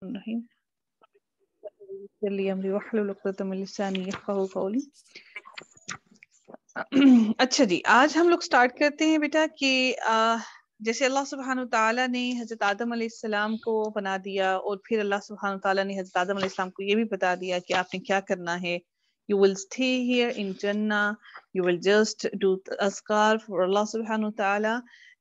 अच्छा जी आज हम लोग स्टार्ट करते हैं बेटा कि जैसे अल्लाह सुबहान तला ने हज़रत आदम सलाम को बना दिया और फिर अल्लाह सुबहान तला ने हज़रत आदम सलाम को ये भी बता दिया कि आपने क्या करना है you will stay here in Jannah you will just do azkar for Allah subhanahu wa ta'ala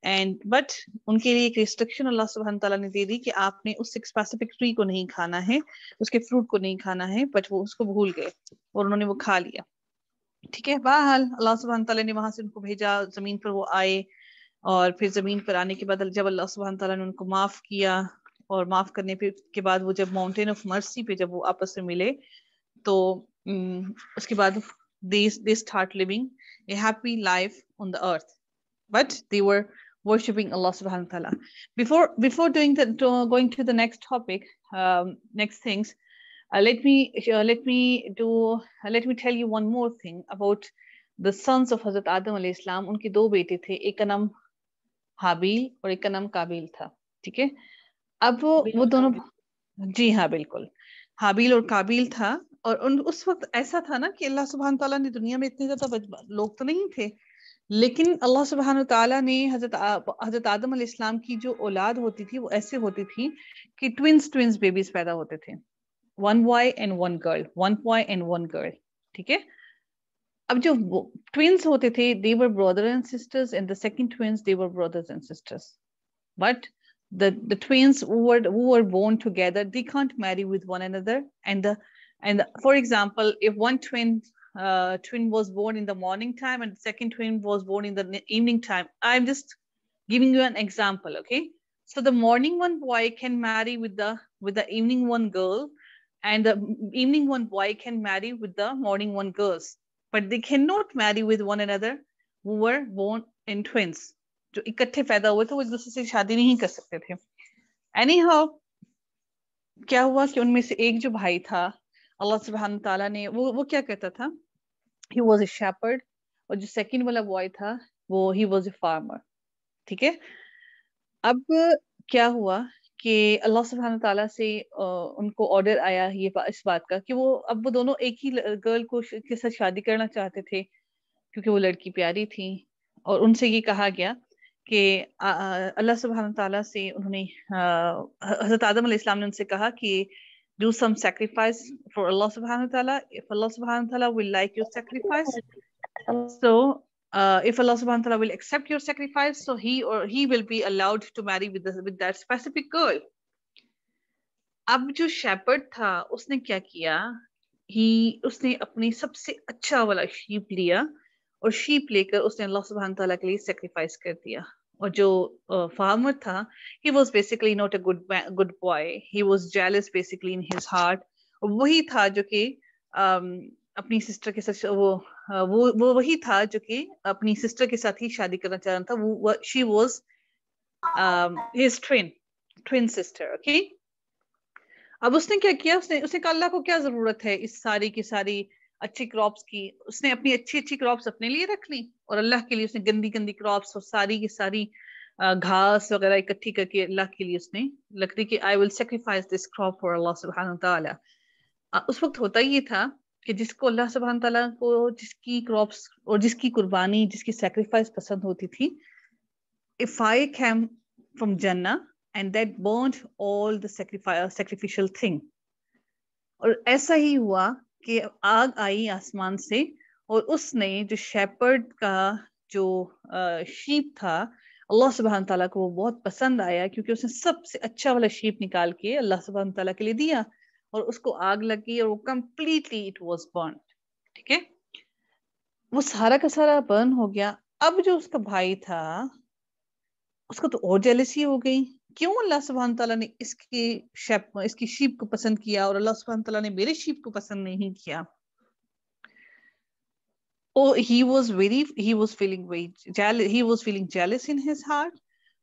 and but उनके लिए एक रिस्ट्रिक्शन अल्लाह सुबह तला ने दे दी कि आपने उस स्पेसिफिक ट्री को नहीं खाना है उसके फ्रूट को नहीं खाना है बट वो उसको भूल गए और उन्होंने वो खा लिया ठीक है बहाल अल्लाह सुबहान तला ने वहां से उनको भेजा जमीन पर वो आए और फिर जमीन पर आने के बाद जब अल्लाह सुबह तला ने उनको माफ किया और माफ करने पे के बाद वो जब माउंटेन ऑफ मर्सी पे जब वो आपस में मिले तो उसके बाद they start living a happy life on the earth but they were worshiping Allah subhanahu wa ta'ala. Before, before doing the, to going to the next topic, um, next things, uh, let me uh, let me do uh, let me tell you one more thing about the sons of Hazrat Adam alayhi salam. Unki do थे the, ek नाम Habil aur ek का Kabil tha. था ठीक है अब वो वो दोनों जी हाँ बिल्कुल हाबिल और काबिल था और उन उस वक्त ऐसा था ना कि अल्लाह सुबहान तला ने दुनिया में इतने ज्यादा लोग तो नहीं थे लेकिन अल्लाह सुबहान तला ने हजरत हजरत आदम इस्लाम की जो औलाद होती थी वो ऐसे होती थी कि ट्विंस ट्विंस बेबीज पैदा होते थे one boy and one girl one boy and one girl ठीक है अब जो ट्विंस होते थे they were brother and sisters and the second twins they were brothers and sisters but the the twins who were who were born together they can't marry with one another and the and the, for example if one twin uh, twin was born in the morning time and the second twin was born in the evening time. I'm just giving you an example, okay? So the morning one boy can marry with the with the evening one girl, and the evening one boy can marry with the morning one girls, but they cannot marry with one another who were born in twins. जो इकट्ठे पैदा हुए थे वो एक दूसरे से शादी नहीं कर सकते थे क्या हुआ कि उनमें से एक जो भाई था अल्लाह सुबहान तला ने वो वो क्या कहता था ही वॉज ए शेपर्ड और जो सेकेंड वाला बॉय था वो ही वॉज ए फार्मर ठीक है अब क्या हुआ कि अल्लाह सुबहान तला से उनको ऑर्डर आया ये इस बात का कि वो अब वो दोनों एक ही गर्ल को के साथ शादी करना चाहते थे क्योंकि वो लड़की प्यारी थी और उनसे ये कहा गया कि अल्लाह सुबहान तला से उन्होंने हज़रत आदम इस्लाम ने उनसे कहा कि do some sacrifice for Allah subhanahu wa ta'ala. If Allah subhanahu wa ta'ala will like your sacrifice, so uh, if Allah subhanahu wa ta'ala will accept your sacrifice, so he or he will be allowed to marry with, the, with that specific girl. अब जो shepherd था उसने क्या किया ही उसने अपनी सबसे अच्छा वाला शीप लिया और शीप लेकर उसने अल्लाह सुबहान तला के लिए सेक्रीफाइस कर दिया और जो फार्मर uh, था he was basically not a good good boy he was jealous basically in his heart वही था जो कि um, अपनी सिस्टर के साथ वो वो वो वही था जो कि अपनी सिस्टर के साथ ही शादी करना चाह रहा था वो she was his twin twin sister okay अब उसने क्या किया उसने उसने कहा अल्लाह को क्या जरूरत है इस सारी की सारी अच्छी क्रॉप्स की उसने अपनी अच्छी अच्छी क्रॉप्स अपने लिए रख ली और अल्लाह के लिए उसने गंदी गंदी क्रॉप्स और सारी की सारी घास वगैरह इकट्ठी करके अल्लाह के लिए उसने लकड़ी की I will sacrifice this crop for Allah सुबह उस वक्त होता ये था कि जिसको अल्लाह सुबह को जिसकी क्रॉप्स और जिसकी कुर्बानी जिसकी सेक्रीफाइस पसंद होती थी if I came from Jannah and that burn all the sacrificial thing और ऐसा ही हुआ कि आग आई आसमान से और उसने जो शेपर्ड का जो शीप था अल्लाह सुबहान तला को वो बहुत पसंद आया क्योंकि उसने सबसे अच्छा वाला शीप निकाल के अल्लाह सुबहान तला के लिए दिया और उसको आग लगी और वो कम्प्लीटली इट वॉज बर्न ठीक है वो सारा का सारा बर्न हो गया अब जो उसका भाई था उसको तो और जेलसी हो गई क्यों अल्लाह सुबहान तला ने इसकी शेप इसकी शीप को पसंद किया और अल्लाह सुबहान तला ने मेरे शीप को पसंद नहीं किया oh he was very he was feeling very jealous he was feeling jealous in his heart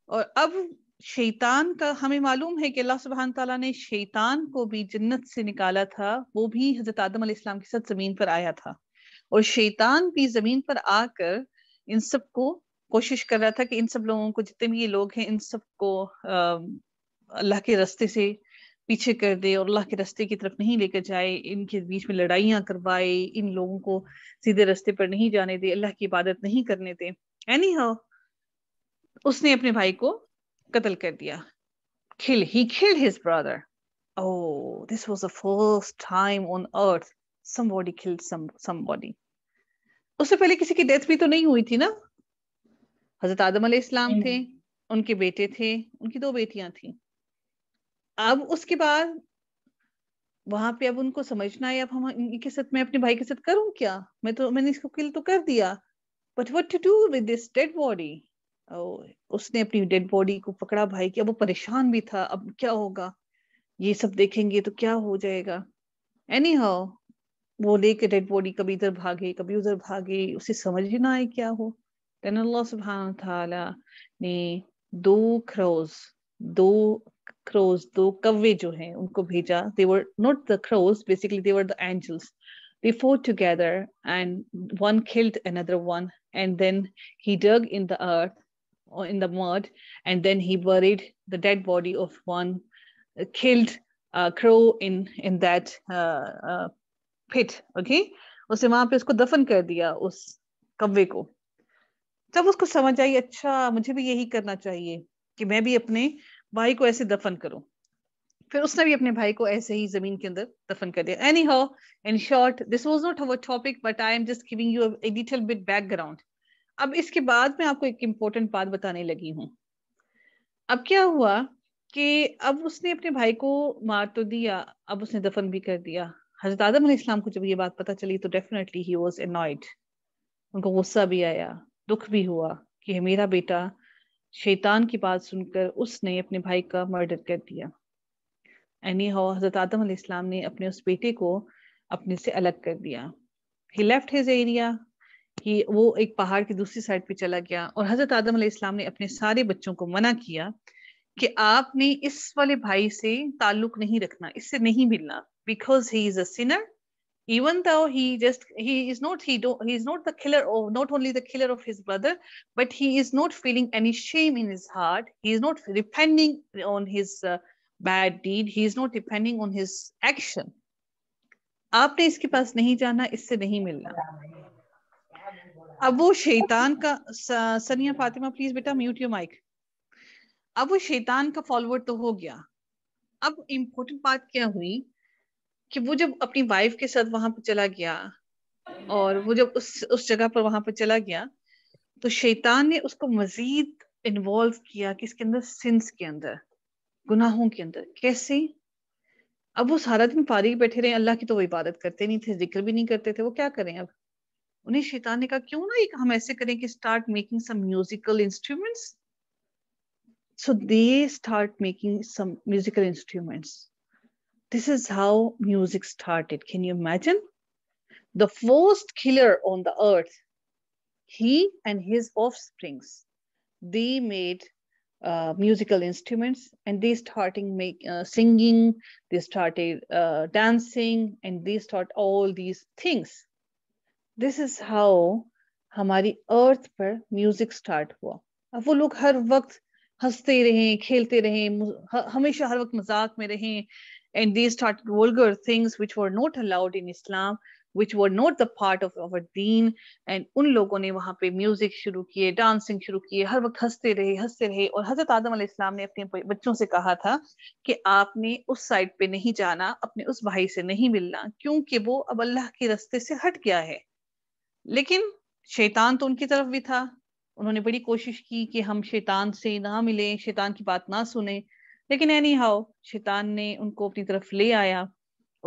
और अब शैतान का हमें मालूम है कि अल्लाह सुबहान तला ने शैतान को भी जन्नत से निकाला था वो भी हजरत आदम इस्लाम के साथ जमीन पर आया था और शैतान भी जमीन पर आकर इन सब को कोशिश कर रहा था कि इन सब लोगों को जितने भी ये लोग हैं इन सब को अल्लाह के रस्ते से पीछे कर दे और अल्लाह के रस्ते की तरफ नहीं लेकर जाए इनके बीच में लड़ाइयाँ करवाए इन लोगों को सीधे रस्ते पर नहीं जाने दे अल्लाह की इबादत नहीं करने दे एनी हाउ उसने अपने भाई को कत्ल कर दिया kill he kill his brother oh this was the first time on earth somebody kill somebody उससे पहले किसी की डेथ भी तो नहीं हुई थी ना हजरत आदम अलैहिस्सलाम थे हम्म। उनके बेटे थे उनकी दो बेटियां थी अब उसके बाद वहां पे अब उनको समझना है अब हम इनके साथ मैं अपने भाई के साथ करूं क्या मैं तो मैंने इसको किल तो कर दिया but what to do with this dead body उसने अपनी डेड बॉडी को पकड़ा भाई की अब वो परेशान भी था अब क्या होगा ये सब देखेंगे तो क्या हो जाएगा एनी हाउ वो लेके डेड बॉडी कभी इधर भागे कभी उधर भागे उसे समझ ही ना आए क्या हो देन अल्लाह सुबहान ने दो क्रोज दो क्रोज दो तो कव्वे जो हैं उनको भेजा they were not the crows basically they were the angels they four together and one killed another one and then he dug in the earth in the mud and then he buried the dead body of one killed crow in in that pit okay उसे वहां पे उसको दफन कर दिया उस कव्वे को जब उसको समझ आई अच्छा मुझे भी यही करना चाहिए कि मैं भी अपने भाई को ऐसे दफन करो फिर उसने भी अपने भाई को ऐसे ही जमीन के अंदर दफन कर दिया anyhow in short this was not our topic but I am just giving you a detail bit background अब इसके बाद मैं आपको एक इम्पोर्टेंट बात बताने लगी हूँ अब क्या हुआ कि अब उसने अपने भाई को मार तो दिया अब उसने दफन भी कर दिया हजरत आदम इस्लाम को जब ये बात पता चली तो डेफिनेटली ही वॉज एनॉयड उनको गुस्सा भी आया दुख भी हुआ कि मेरा बेटा शैतान की बात सुनकर उसने अपने भाई का मर्डर कर दिया एनी हो हजरत आदम इस्लाम ने अपने उस बेटे को अपने से अलग कर दिया he left his area he वो एक पहाड़ की दूसरी साइड पे चला गया और हजरत आदम इस्लाम ने अपने सारे बच्चों को मना किया कि आपने इस वाले भाई से ताल्लुक नहीं रखना इससे नहीं मिलना because he is a sinner even though he just he is not he do he is not the killer of not only the killer of his brother but he is not feeling any shame in his heart he is not depending on his uh, bad deed he is not depending on his action आपने इसके पास नहीं जाना इससे नहीं मिलना अब वो शैतान का सनिया फातिमा प्लीज बेटा म्यूट योर माइक अब वो शैतान का फॉलोअर तो हो गया अब इम्पोर्टेंट बात क्या हुई कि वो जब अपनी वाइफ के साथ वहां पर चला गया और वो जब उस उस जगह पर वहां पर चला गया तो शैतान ने उसको मजीद इन्वॉल्व किया कि इसके अंदर सिंस के अंदर गुनाहों के अंदर कैसे अब वो सारा दिन फारिग बैठे रहे अल्लाह की तो वो इबादत करते नहीं थे जिक्र भी नहीं करते थे वो क्या करें अब उन्हें शैतान ने कहा क्यों ना एक हम ऐसे करें कि start making some musical instruments so they start making some musical instruments This is how music started. Can you imagine? The first killer on the earth, he and his offsprings, they made uh, musical instruments and they started make, uh, singing, they started uh, dancing, and they start all these things. This is how Hamari earth per music start हुआ अब वो लोग हर वक्त हंसते रहें खेलते रहें हमेशा हर वक्त मजाक में रहें and they start vulgar things which were not allowed in Islam which were not the part of our दीन एंड उन लोगों ने वहाँ पे म्यूजिक शुरू किए डांसिंग शुरू किए हर वक्त हंसते रहे हंसते रहे और हजरत आदम इस्लाम ने अपने बच्चों से कहा था कि आपने उस साइड पे नहीं जाना अपने उस भाई से नहीं मिलना क्योंकि वो अब अल्लाह के रस्ते से हट गया है लेकिन शैतान तो उनकी तरफ भी था उन्होंने बड़ी कोशिश की कि हम शैतान से ना मिले शैतान की बात ना सुने लेकिन एनी हाउ शैतान ने उनको अपनी तरफ ले आया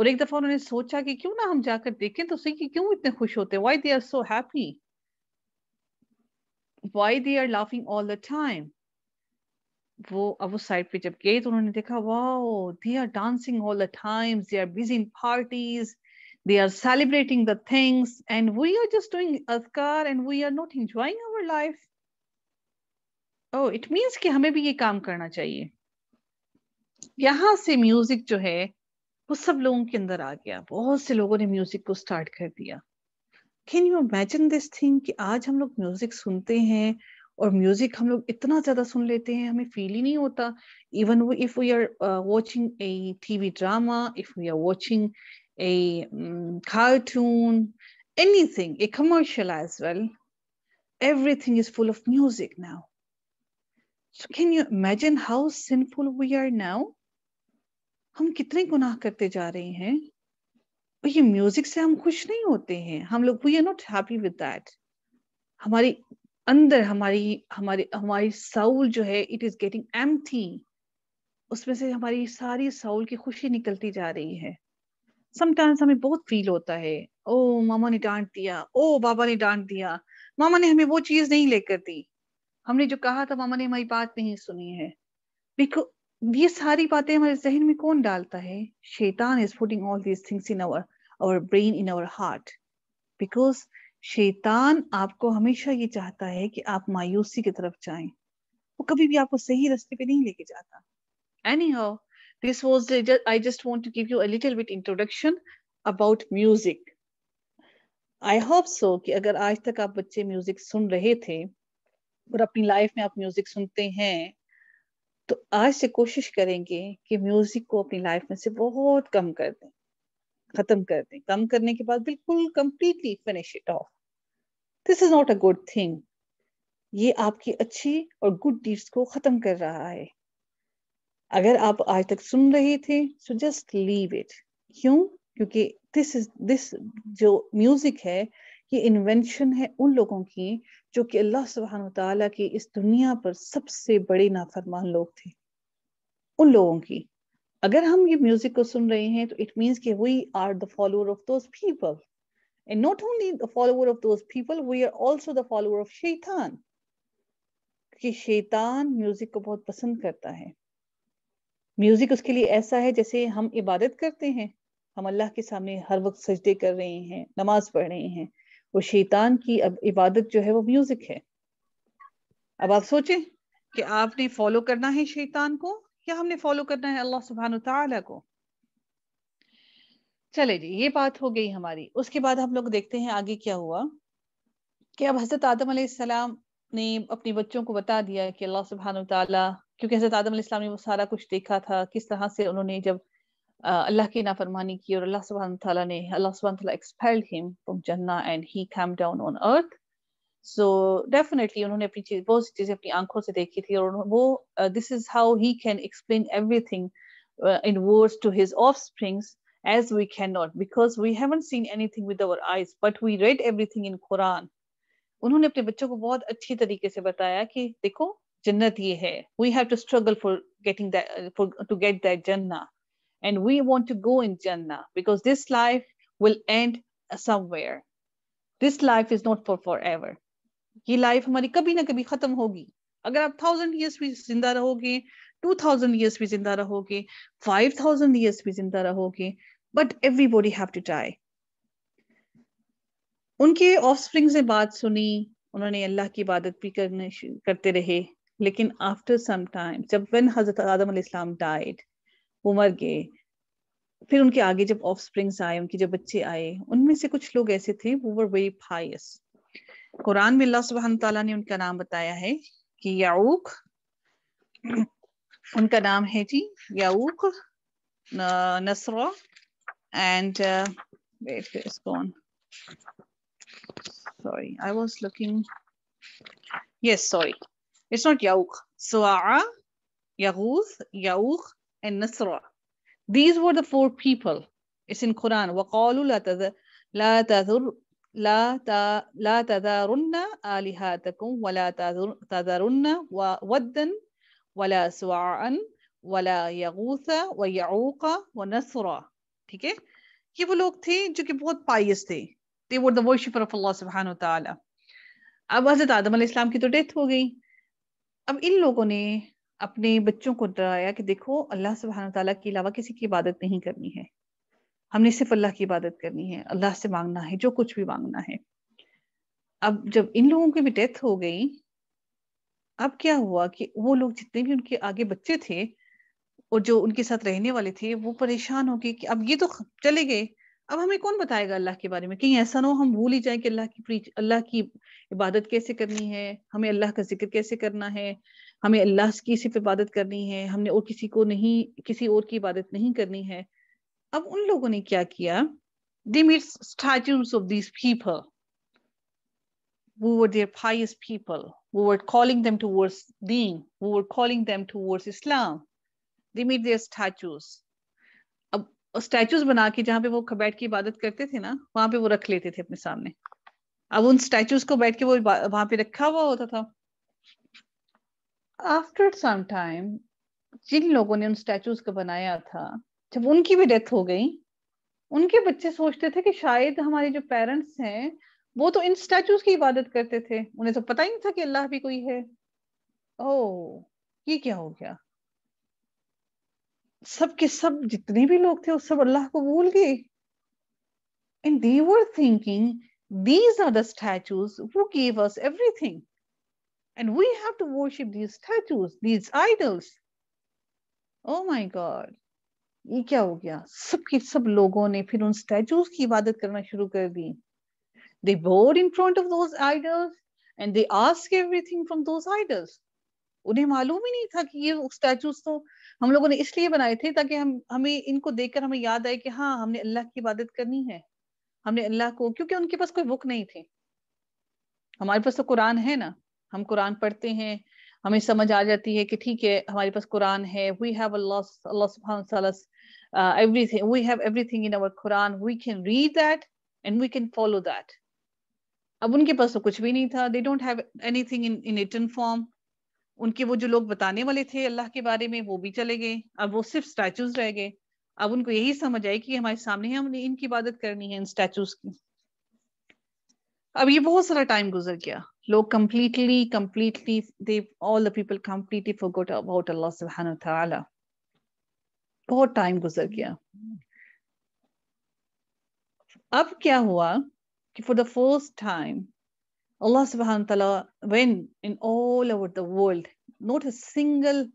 और एक दफा उन्होंने सोचा कि क्यों ना हम जाकर देखें तो सही कि क्यों इतने खुश होते why they are so happy why they are laughing all the time वो अब उस साइड पे जब गए तो उन्होंने देखा wow they are dancing all the times they are busy in parties they are celebrating the things and we are just doing azkar and we are not enjoying our life oh it means ki hame bhi ye kaam karna chahiye yahan se music jo hai wo sab logon ke andar aa gaya bahut se logon ne music ko start kar diya can you imagine this thing ki aaj hum log music sunte hain और music हम लोग इतना ज्यादा सुन लेते हैं हमें feel ही नहीं होता even if we are watching a TV drama if we are watching a um, cartoon, anything, a commercial as well. Everything is full of music now. So can you imagine how sinful we are now? हम कितने गुनाह करते जा रहे हैं और ये music से हम खुश नहीं होते हैं हम लोग we are not happy with that हमारी अंदर हमारी हमारी हमारी साउल जो है इट इज गेटिंग एम्प्टी उसमें से हमारी सारी साउल की खुशी निकलती जा रही है समटाइम्स हमें बहुत फील होता है ओ मामा ने डांट दिया ओ बाबा ने डांट दिया मामा ने हमें वो चीज नहीं लेकर दी हमने जो कहा था मामा ने हमारी बात नहीं सुनी है बिकॉज ये सारी बातें हमारे जहन में कौन डालता है शैतान is putting all these things in our our brain in our heart because शैतान आपको हमेशा ये चाहता है कि आप मायूसी की तरफ जाएं वो कभी भी आपको सही रास्ते पे नहीं लेके जाता anyhow This was, the, I just want to give you a little bit introduction about music. I hope so कि अगर आज तक आप बच्चे म्यूजिक सुन रहे थे और अपनी लाइफ में आप म्यूजिक सुनते हैं तो आज से कोशिश करेंगे कि म्यूजिक को अपनी लाइफ में से बहुत कम कर दें खत्म कर दें कम करने के बाद बिल्कुल completely finish it off this is not a good thing ये आपकी अच्छी और गुड डीड्स को खत्म कर रहा है अगर आप आज तक सुन रहे थे सो जस्ट लीव इट क्यों क्योंकि दिस इज दिस जो म्यूजिक है ये इन्वेंशन है उन लोगों की जो कि अल्लाह सुबहान तला की इस दुनिया पर सबसे बड़े नाफरमान लोग थे उन लोगों की अगर हम ये म्यूजिक को सुन रहे हैं तो इट मीन्स कि we are the follower of those people and not only the follower of those people we are also the follower of शैतान क्योंकि शैतान म्यूजिक को बहुत पसंद करता है म्यूजिक उसके लिए ऐसा है जैसे हम इबादत करते हैं हम अल्लाह के सामने हर वक्त सजदे कर रहे हैं नमाज पढ़ रहे हैं वो शैतान की अब इबादत जो है वो म्यूजिक है अब आप सोचें कि आपने फॉलो करना है शैतान को या हमने फॉलो करना है अल्लाह सुबहान तला को चले जी ये बात हो गई हमारी उसके बाद हम लोग देखते हैं आगे क्या हुआ कि अब हजरत आदम ने अपने बच्चों को बता दिया कि अल्लाह सुबहान तला क्योंकि हजरत आदम इस्लाम ने वो सारा कुछ देखा था किस तरह से उन्होंने जब अल्लाह की नाफरमानी की और अल्लाह सुबहान तला ने अल्लाह सुबहान तला expelled him from Jannah and he came down on earth so definitely उन्होंने अपनी चीज बहुत सी चीज़ें अपनी आंखों से देखी थी और वो this is how he can explain everything in words to his offsprings as we cannot because we haven't seen anything with our eyes but we read everything in quran उन्होंने अपने बच्चों को बहुत अच्छी तरीके से बताया कि देखो जन्नत ये है we have to struggle for getting to get that Jannah and we want to go in Jannah because this life will end somewhere this life is not for forever ये लाइफ हमारी कभी ना कभी खत्म होगी अगर आप thousand years भी जिंदा रहोगे टू थाउजेंड ईयर्स भी जिंदा रहोगे फाइव थाउजेंड ईयर्स भी जिंदा रहोगे but everybody have to try उनके ऑफस्प्रिंग से बात सुनी उन्होंने अल्लाह की इबादत भी करने करते रहे लेकिन आफ्टर सम टाइम जब वन हजरत आदम इस्लाम डाइड वो मर गए फिर उनके आगे जब ऑफ स्प्रिंग्स आए उनके जब बच्चे आए उनमें से कुछ लोग ऐसे थे वो वर वेरी फायस कुरान में अल्लाह सुबहान तला ने उनका नाम बताया है कि याऊक उनका नाम है जी Yauq Nasr and wait is sorry. I was looking. Yes, sorry. It's not Yauq. Sua'a, Yaghuth, Yauq, and Nasra. These were the four people. It's in Quran. وَقَالُوا لَا تَذَرُ لا لا تذرن آلهتكم ولا تذرن ودا ولا سواعا वला यगूसा व याऊका व नसरा ठीक है ये वो लोग थे जो कि बहुत पाइस थे they were the worshipper of Allah subhanahu wa ta'ala. अब हजरत आदम इस्लाम की तो डेथ हो गई अब इन लोगों ने अपने बच्चों को डराया कि देखो अल्लाह सुबहान तला के अलावा किसी की इबादत नहीं करनी है हमने सिर्फ अल्लाह की इबादत करनी है अल्लाह से मांगना है जो कुछ भी मांगना है अब जब इन लोगों की भी डेथ हो गई अब क्या हुआ कि वो लोग जितने भी उनके आगे बच्चे थे और जो उनके साथ रहने वाले थे वो परेशान हो गए कि अब ये तो चले गए अब हमें कौन बताएगा अल्लाह के बारे में कहीं ऐसा ना हो हम भूल ही जाए कि अल्लाह की प्रीच अल्लाह की इबादत कैसे करनी है हमें अल्लाह का जिक्र कैसे करना है हमें अल्लाह की सिर्फ इबादत करनी है हमने और किसी को नहीं किसी और की इबादत नहीं करनी है अब उन लोगों ने क्या किया they made statues of these people who were people वो were calling them to them दीन वो were calling them to towards Islam they made their statues statues बना के जहाँ पे वो बैठ के इबादत करते थे ना वहां पे वो रख लेते थे अपने सामने अब उन स्टैचूज को बैठ के वो वहां पे रखा हुआ होता था आफ्टर सम टाइम जिन लोगों ने उन स्टैचूज को बनाया था जब उनकी भी डेथ हो गई उनके बच्चे सोचते थे कि शायद हमारे जो पेरेंट्स हैं वो तो इन स्टैचूज की इबादत करते थे उन्हें तो पता ही नहीं था कि अल्लाह भी कोई है ओ ये क्या हो गया सब के सब जितने भी लोग थे वो सब अल्लाह को भूल गए and they were thinking these are the statues who gave us everything and we have to worship these statues these idols oh my God ये क्या हो गया सब के सब लोगों ने फिर उन स्टैचूज की इबादत करना शुरू कर दी they bowed in front of those idols and they ask everything from those idols उन्हें मालूम ही नहीं था कि ये स्टैचूज तो हम लोगों ने इसलिए बनाए थे ताकि हम हमें इनको देखकर हमें याद आए कि हाँ हमने अल्लाह की इबादत करनी है हमने अल्लाह को क्योंकि उनके पास कोई बुक नहीं थी हमारे पास तो कुरान है ना हम कुरान पढ़ते हैं हमें समझ आ जाती है कि ठीक है हमारे पास कुरान है we have Allah Allah everything we have everything in Quran we can read that and we can follow that अब उनके पास तो कुछ भी नहीं था they don't have anything in in written form उनके वो जो लोग बताने वाले थे अल्लाह के बारे में वो भी चले गए अब वो सिर्फ स्टैचूज रह गए अब उनको यही समझ आई कि हमारे सामने है हमने इनकी इबादत करनी है इन स्टैचूज की अब ये बहुत सारा टाइम गुजर गया लोग completely completely they all the people completely forgot about Allah सुब्हान तआला बहुत टाइम गुजर गया अब क्या हुआ कि for the first time Allah subhanahu wa ta'ala, when in all over the world, not a single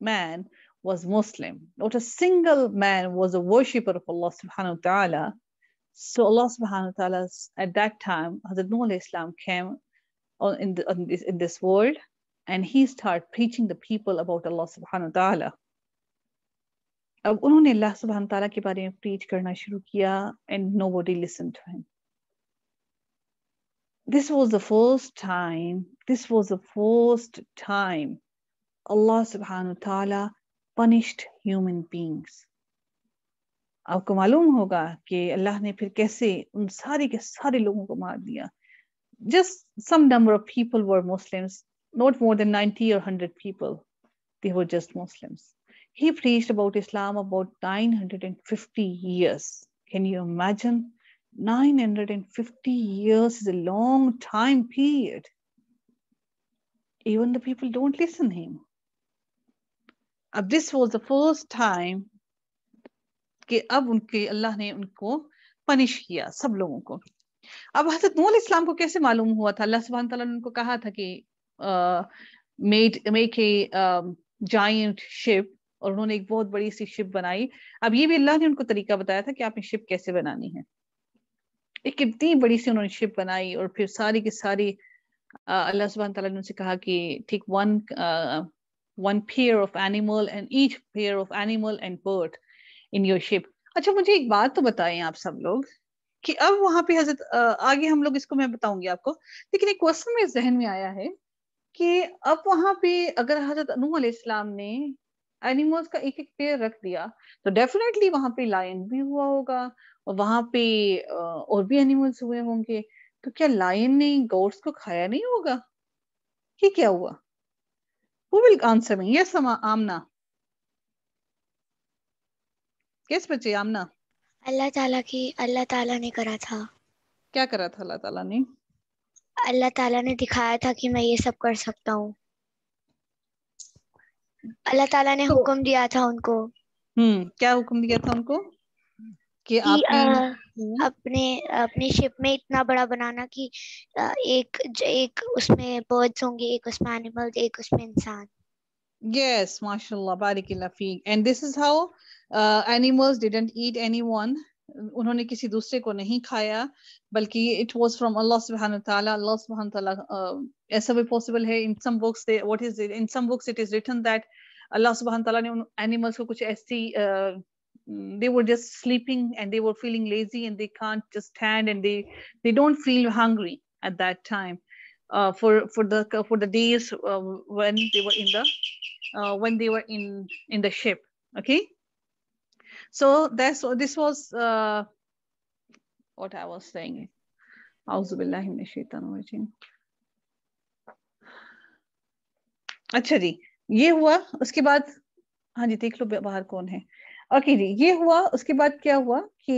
man was Muslim, not a single man was a worshipper of Allah subhanahu wa ta'ala. So Allah subhanahu wa ta'ala at that time, Hazrat Nuh Islam came on, in, the, on this, in this world and he started preaching the people about Allah subhanahu wa ta'ala. अब उन्होंने अल्लाह Subhanahu तला के बारे में preach करना शुरू किया and nobody listen to this was the first time, this was the first time Allah subhanahu wa ta'ala punished human beings. आपको मालूम होगा कि अल्लाह ने फिर कैसे उन सारे के just some number of people were Muslims, not more than 90 or 100 people. They were just Muslims. He preached about Islam about 950 years. Can you imagine? 950 years is a long time period. Even the people don't listen him. अब this was the first time कि अब उनके अल्लाह ने उनको punish किया सब लोगों को अब हजरत नूल इस्लाम को कैसे मालूम हुआ था अल्लाह सुबहान तला ने उनको कहा था कि made make a giant ship और उन्होंने एक बहुत बड़ी सी शिप बनाई अब ये भी अल्लाह ने उनको तरीका बताया था कि आपने शिप कैसे बनानी है एक कितनी बड़ी सी उन्होंने शिप बनाई और फिर सारी की सारी अल्लाह सुबह ने उनसे कहा कि ठीक one one pair of animal and each pair of animal and bird in your ship अच्छा मुझे एक बात तो बताएं आप सब लोग कि अब वहां पे हजरत आगे हम लोग इसको मैं बताऊंगी आपको लेकिन एक क्वेश्चन मेरे जहन में आया है कि अब वहां पे अगर हजरत अनू अलैहिस्सलाम ने एनिमल्स का एक एक पेयर रख दिया तो डेफिनेटली वहां पे लायन भी हुआ होगा और वहां पे और भी एनिमल्स हुए होंगे तो क्या लायन ने गोट्स को खाया नहीं होगा कि क्या हुआ वो विल आंसर में यस आमना amna बच्चे आमना अल्लाह ताला की अल्लाह ताला ने करा था क्या करा था अल्लाह ताला ने अल्लाह ताला ने दिखाया था कि मैं ये सब कर सकता हूँ अल्लाह ताला ने तो हुक्म दिया था उनको हम्म क्या हुक्म दिया था उनको कि आपने हम्म। अपने अपने शिप में इतना बड़ा बनाना कि एक एक उसमें बर्ड्स होंगे एक उसमें एनिमल्स एक उसमें इंसान यस माशाल्लाह बारिक feek. And this is how uh, animals didn't eat anyone. उन्होंने किसी दूसरे को नहीं खाया बल्कि इट वाज फ्रॉम अल्लाह सुभान व तआला अल्लाह सुभान व तआला ऐसा भी पॉसिबल है in some books they what is in some books it is written that Allah सुब्हान तआला ने उन एनिमल्स को कुछ ऐसी uh, they were just sleeping and they were feeling lazy and they can't just stand and they they don't feel hungry at that time uh, for for the for the days uh, when they were in the uh, when they were in in the ship okay so that's this was uh, what i was saying अच्छा जी ये हुआ उसके बाद हाँ जी देख लो बाहर कौन है ओके जी ये हुआ उसके बाद क्या हुआ कि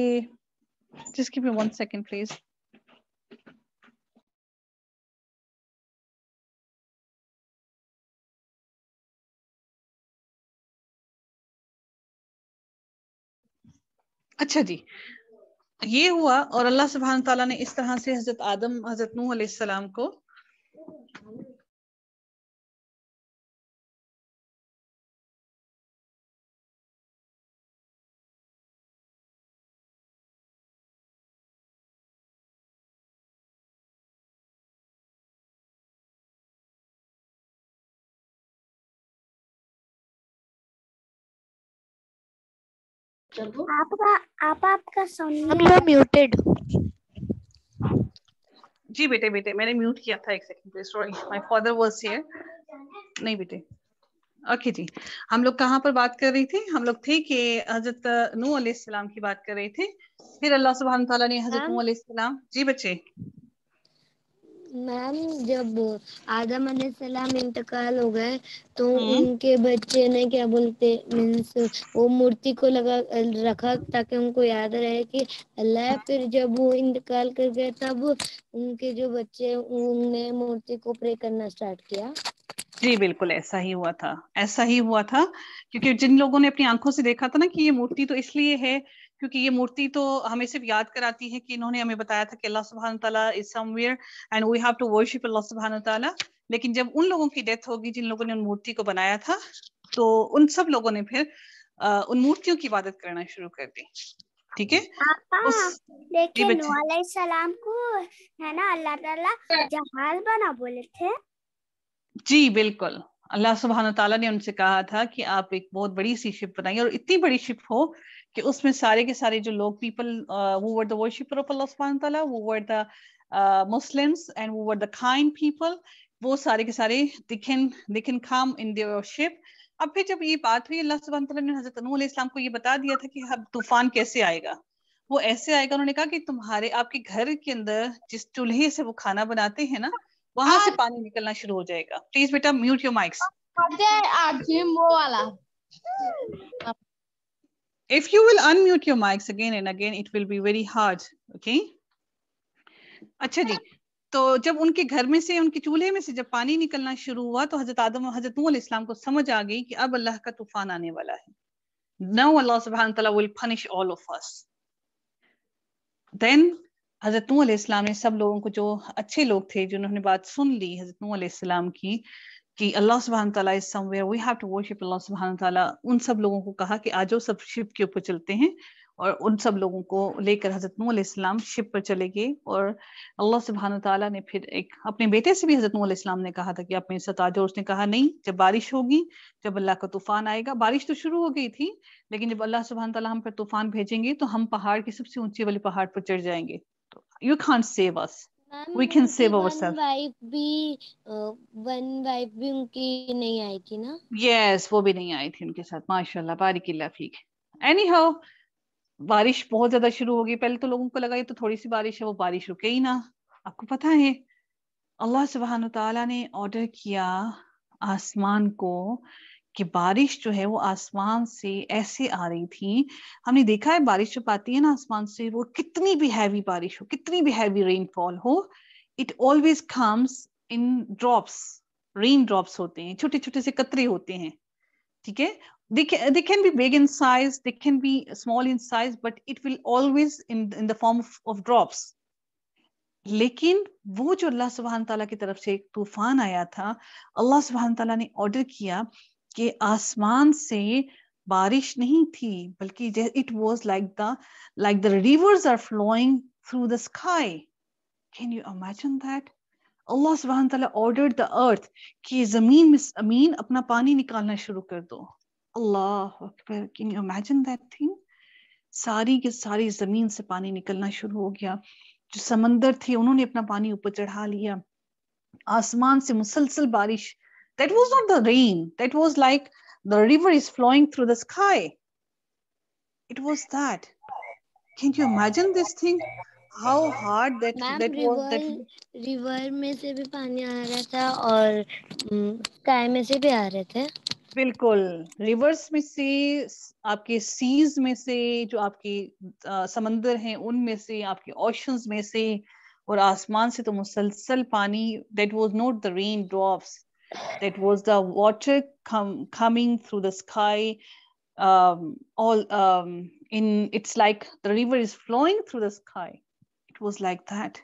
जिसकी भी वन सेकेंड second अच्छा जी ये हुआ और अल्लाह सुबहान तला ने इस तरह से हजरत आदम हजरत नूह सलाम को चलो आपका आप आपका सोनी हम म्यूटेड जी बेटे बेटे मैंने म्यूट किया था एक second please sorry my father was here नहीं बेटे ओके okay, जी हम लोग कहाँ पर बात कर रहे थे हम लोग थे कि हजरत नू सलाम की बात कर रहे थे फिर अल्लाह सुबहान तआला ने हजरत नू सलाम जी बच्चे मैम जब आदम सलाम इंतकाल हो गए तो हुँ? हम्म। उनके बच्चे ने क्या बोलते मीन्स वो मूर्ति को लगा रखा ताकि उनको याद रहे कि अल्लाह फिर जब वो इंतकाल कर गए तब उनके जो बच्चे उनने मूर्ति को प्रे करना स्टार्ट किया जी बिल्कुल ऐसा ही हुआ था ऐसा ही हुआ था क्योंकि जिन लोगों ने अपनी आंखों से देखा था ना कि ये मूर्ति तो इसलिए है क्योंकि ये मूर्ति तो हमें सिर्फ याद कराती है कि इन्होंने हमें बताया था कि अल्लाह सुबहान तला is somewhere and we have to worship Allah सुबहान तला लेकिन जब उन लोगों की डेथ होगी जिन लोगों ने उन मूर्ति को बनाया था तो उन सब लोगों ने फिर आ, उन मूर्तियों की इबादत करना शुरू कर दी ठीक है लेकिन सलाम को है ना अल्लाह ताला जहाल बना बोले थे जी बिल्कुल अल्लाह सुबहान तला ने उनसे कहा था कि आप एक बहुत बड़ी सी शिप बनाइए और इतनी बड़ी शिप हो कि उसमें सारे के सारे जो लोग पीपल वो were the worshipper of Allah सुभान तआला वो वर द मुस्लिम्स एंड वो वर द काइंड पीपल वो सारे के सारे they can they can come in their worship अब फिर जब ये बात हुई अल्लाह सुभान तआला ने हजरत नूह अलैहि सलाम को ये बता दिया था कि अब तूफान कैसे आएगा वो ऐसे आएगा उन्होंने कहा कि तुम्हारे आपके घर के अंदर जिस चूल्हे से वो खाना बनाते हैं ना वहां से पानी निकलना शुरू हो जाएगा प्लीज बेटा म्यूट योर माइक्स वो वाला if you will unmute your mics again and again it will be very hard okay अच्छा जी तो जब उनके घर में से उनके चूल्हे में से जब पानी निकलना शुरू हुआ तो हजरत आदम और हजरत इस्लाम को समझ आ गई कि अब अल्लाह का तूफान आने वाला है नो अल्लाह सुबहान तआला will punish all of us then Hazrat Nuh इस्लाम ने सब लोगों को जो अच्छे लोग थे जिन्होंने बात सुन ली हजरत नूह इस्लाम की कि अल्लाह सुबहान तला is somewhere we have to worship Allah सुबहान तला उन सब लोगों को कहा कि आज सब शिप के ऊपर चलते हैं और उन सब लोगों को लेकर हजरत नू नूसम शिप पर चले गए और अल्लाह सुबहान तला ने फिर एक अपने बेटे से भी हजरत नू नूसम ने कहा था कि आप मेरे साथ आ जाओ उसने कहा नहीं जब बारिश होगी जब अल्लाह का तूफान आएगा बारिश तो शुरू हो गई थी लेकिन जब अल्लाह सुबहान तला हम पर तूफान भेजेंगे तो हम पहाड़ के सबसे ऊंचे वाले पहाड़ पर चढ़ जाएंगे तो you can save us we can save ourselves wife भी वन वाइफ भी उनकी नहीं आई थी ना yes वो भी नहीं आई थी उनके साथ माशाल्लाह बारिकिल्ला फीक anyhow बारिश बहुत ज्यादा शुरू हो गई पहले तो लोगों को लगा ये तो थोड़ी सी बारिश है वो बारिश रुके ही ना आपको पता है अल्लाह सुबहान ने ऑर्डर किया आसमान को कि बारिश जो है वो आसमान से ऐसे आ रही थी हमने देखा है बारिश जब आती है ना आसमान से वो कितनी भी हैवी बारिश हो कितनी भी हैवी रेनफॉल हो it always comes in drops rain drops होते हैं छोटे छोटे से कतरे होते हैं ठीक है they can be big in size they can be small in size but it will always in in the form of drops लेकिन वो जो अल्लाह सुबहान तला की तरफ से एक तूफान आया था अल्लाह सुबहान तला ने ऑर्डर किया कि आसमान से बारिश नहीं थी बल्कि it was like the like the rivers are flowing through the sky can you imagine that Allah सुबहान तला ऑर्डर द अर्थ कि जमीन में अमीन अपना पानी निकालना शुरू कर दो Allah can you imagine that thing सारी की सारी जमीन से पानी निकलना शुरू हो गया जो समंदर थे उन्होंने अपना पानी ऊपर चढ़ा लिया आसमान से मुसलसल बारिश That was not the rain. That was like the river is flowing through the sky. It was that. Can you imagine this thing? How hard that that river, was. That... river mein se bhi pani aa raha tha aur sky mein se bhi aa rahe the बिल्कुल rivers में से आपके seize में से जो आपके समंदर हैं उनमें से आपके ओशंस में से और आसमान से तो मुसलसल पानी that was not the rain drops That was the water com- coming through the sky. Um, all um, in it's like the river is flowing through the sky. It was like that.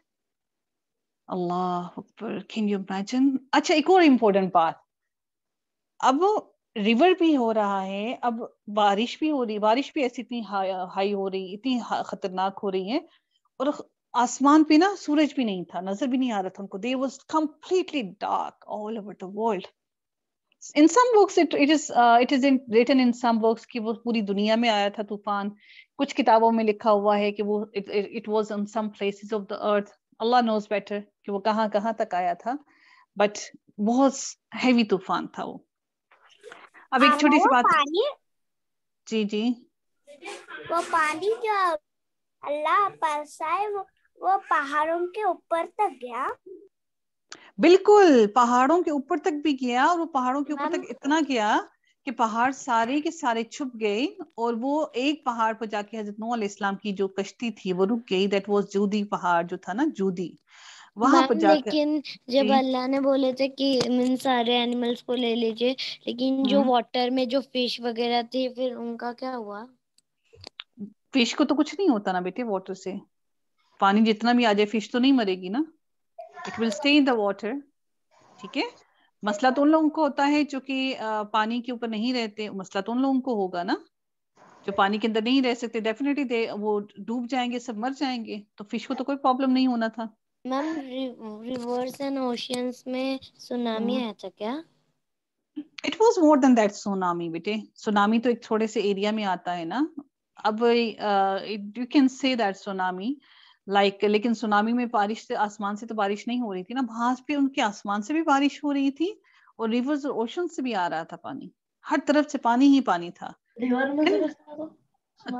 Allah Akbar. Can you imagine? acha ek aur important part ab river bhi ho raha hai ab barish bhi ho rahi barish bhi aisi itni high ho rahi itni khatarnak ho rahi hai और आसमान पे ना सूरज भी नहीं था नजर भी नहीं आ रहा था उनको they was completely dark all over the world in some books it it is it is in written in some books कि वो पूरी दुनिया में आया था तूफान कुछ किताबों में लिखा हुआ है कि वो it was in some places of the earth Allah knows better कि वो कहाँ कहाँ तक आया था बट बहुत हैवी तूफान था वो अब एक हाँ, छोटी सी बात जी जी वो पानी जो अल्लाह बरसाए वो वो पहाड़ों के ऊपर तक गया बिल्कुल पहाड़ों के ऊपर तक भी गया और वो पहाड़ों के ऊपर तक इतना गया कि पहाड़ सारे के सारे छुप गए और वो एक पहाड़ पर जाके हजरत नू इस्लाम की जो कश्ती थी वो रुक गई दैट वाज जूदी पहाड़ जो था ना जूदी वहां पर जाकर लेकिन जब अल्लाह ने बोले थे कि इन सारे एनिमल्स को ले लीजिए लेकिन जो वाटर हम्म। में जो फिश वगैरह थे फिर उनका क्या हुआ फिश को तो कुछ नहीं होता ना बेटे वाटर से पानी जितना भी आ जाए फिश तो नहीं मरेगी ना it will stay in the water ठीक है मसला तो उन लोगों को होता है जो कि पानी के ऊपर नहीं रहते मसला तो उन लोगों को होगा ना जो पानी के अंदर नहीं रह सकते डेफिनेटली दे वो डूब जाएंगे सब मर जाएंगे तो फिश को तो कोई प्रॉब्लम नहीं होना था मैम रिवर्स एंड ओशियंस में सुनामी हम्म। आया था क्या it was more than that tsunami बेटे सुनामी तो एक थोड़े से एरिया में आता है ना अब you can say that tsunami like like, लेकिन सुनामी में बारिश से आसमान से तो बारिश नहीं हो रही थी ना भास भी उनके आसमान से भी बारिश हो रही थी और रिवर्स और ओशन से भी आ रहा था पानी हर तरफ से पानी ही पानी था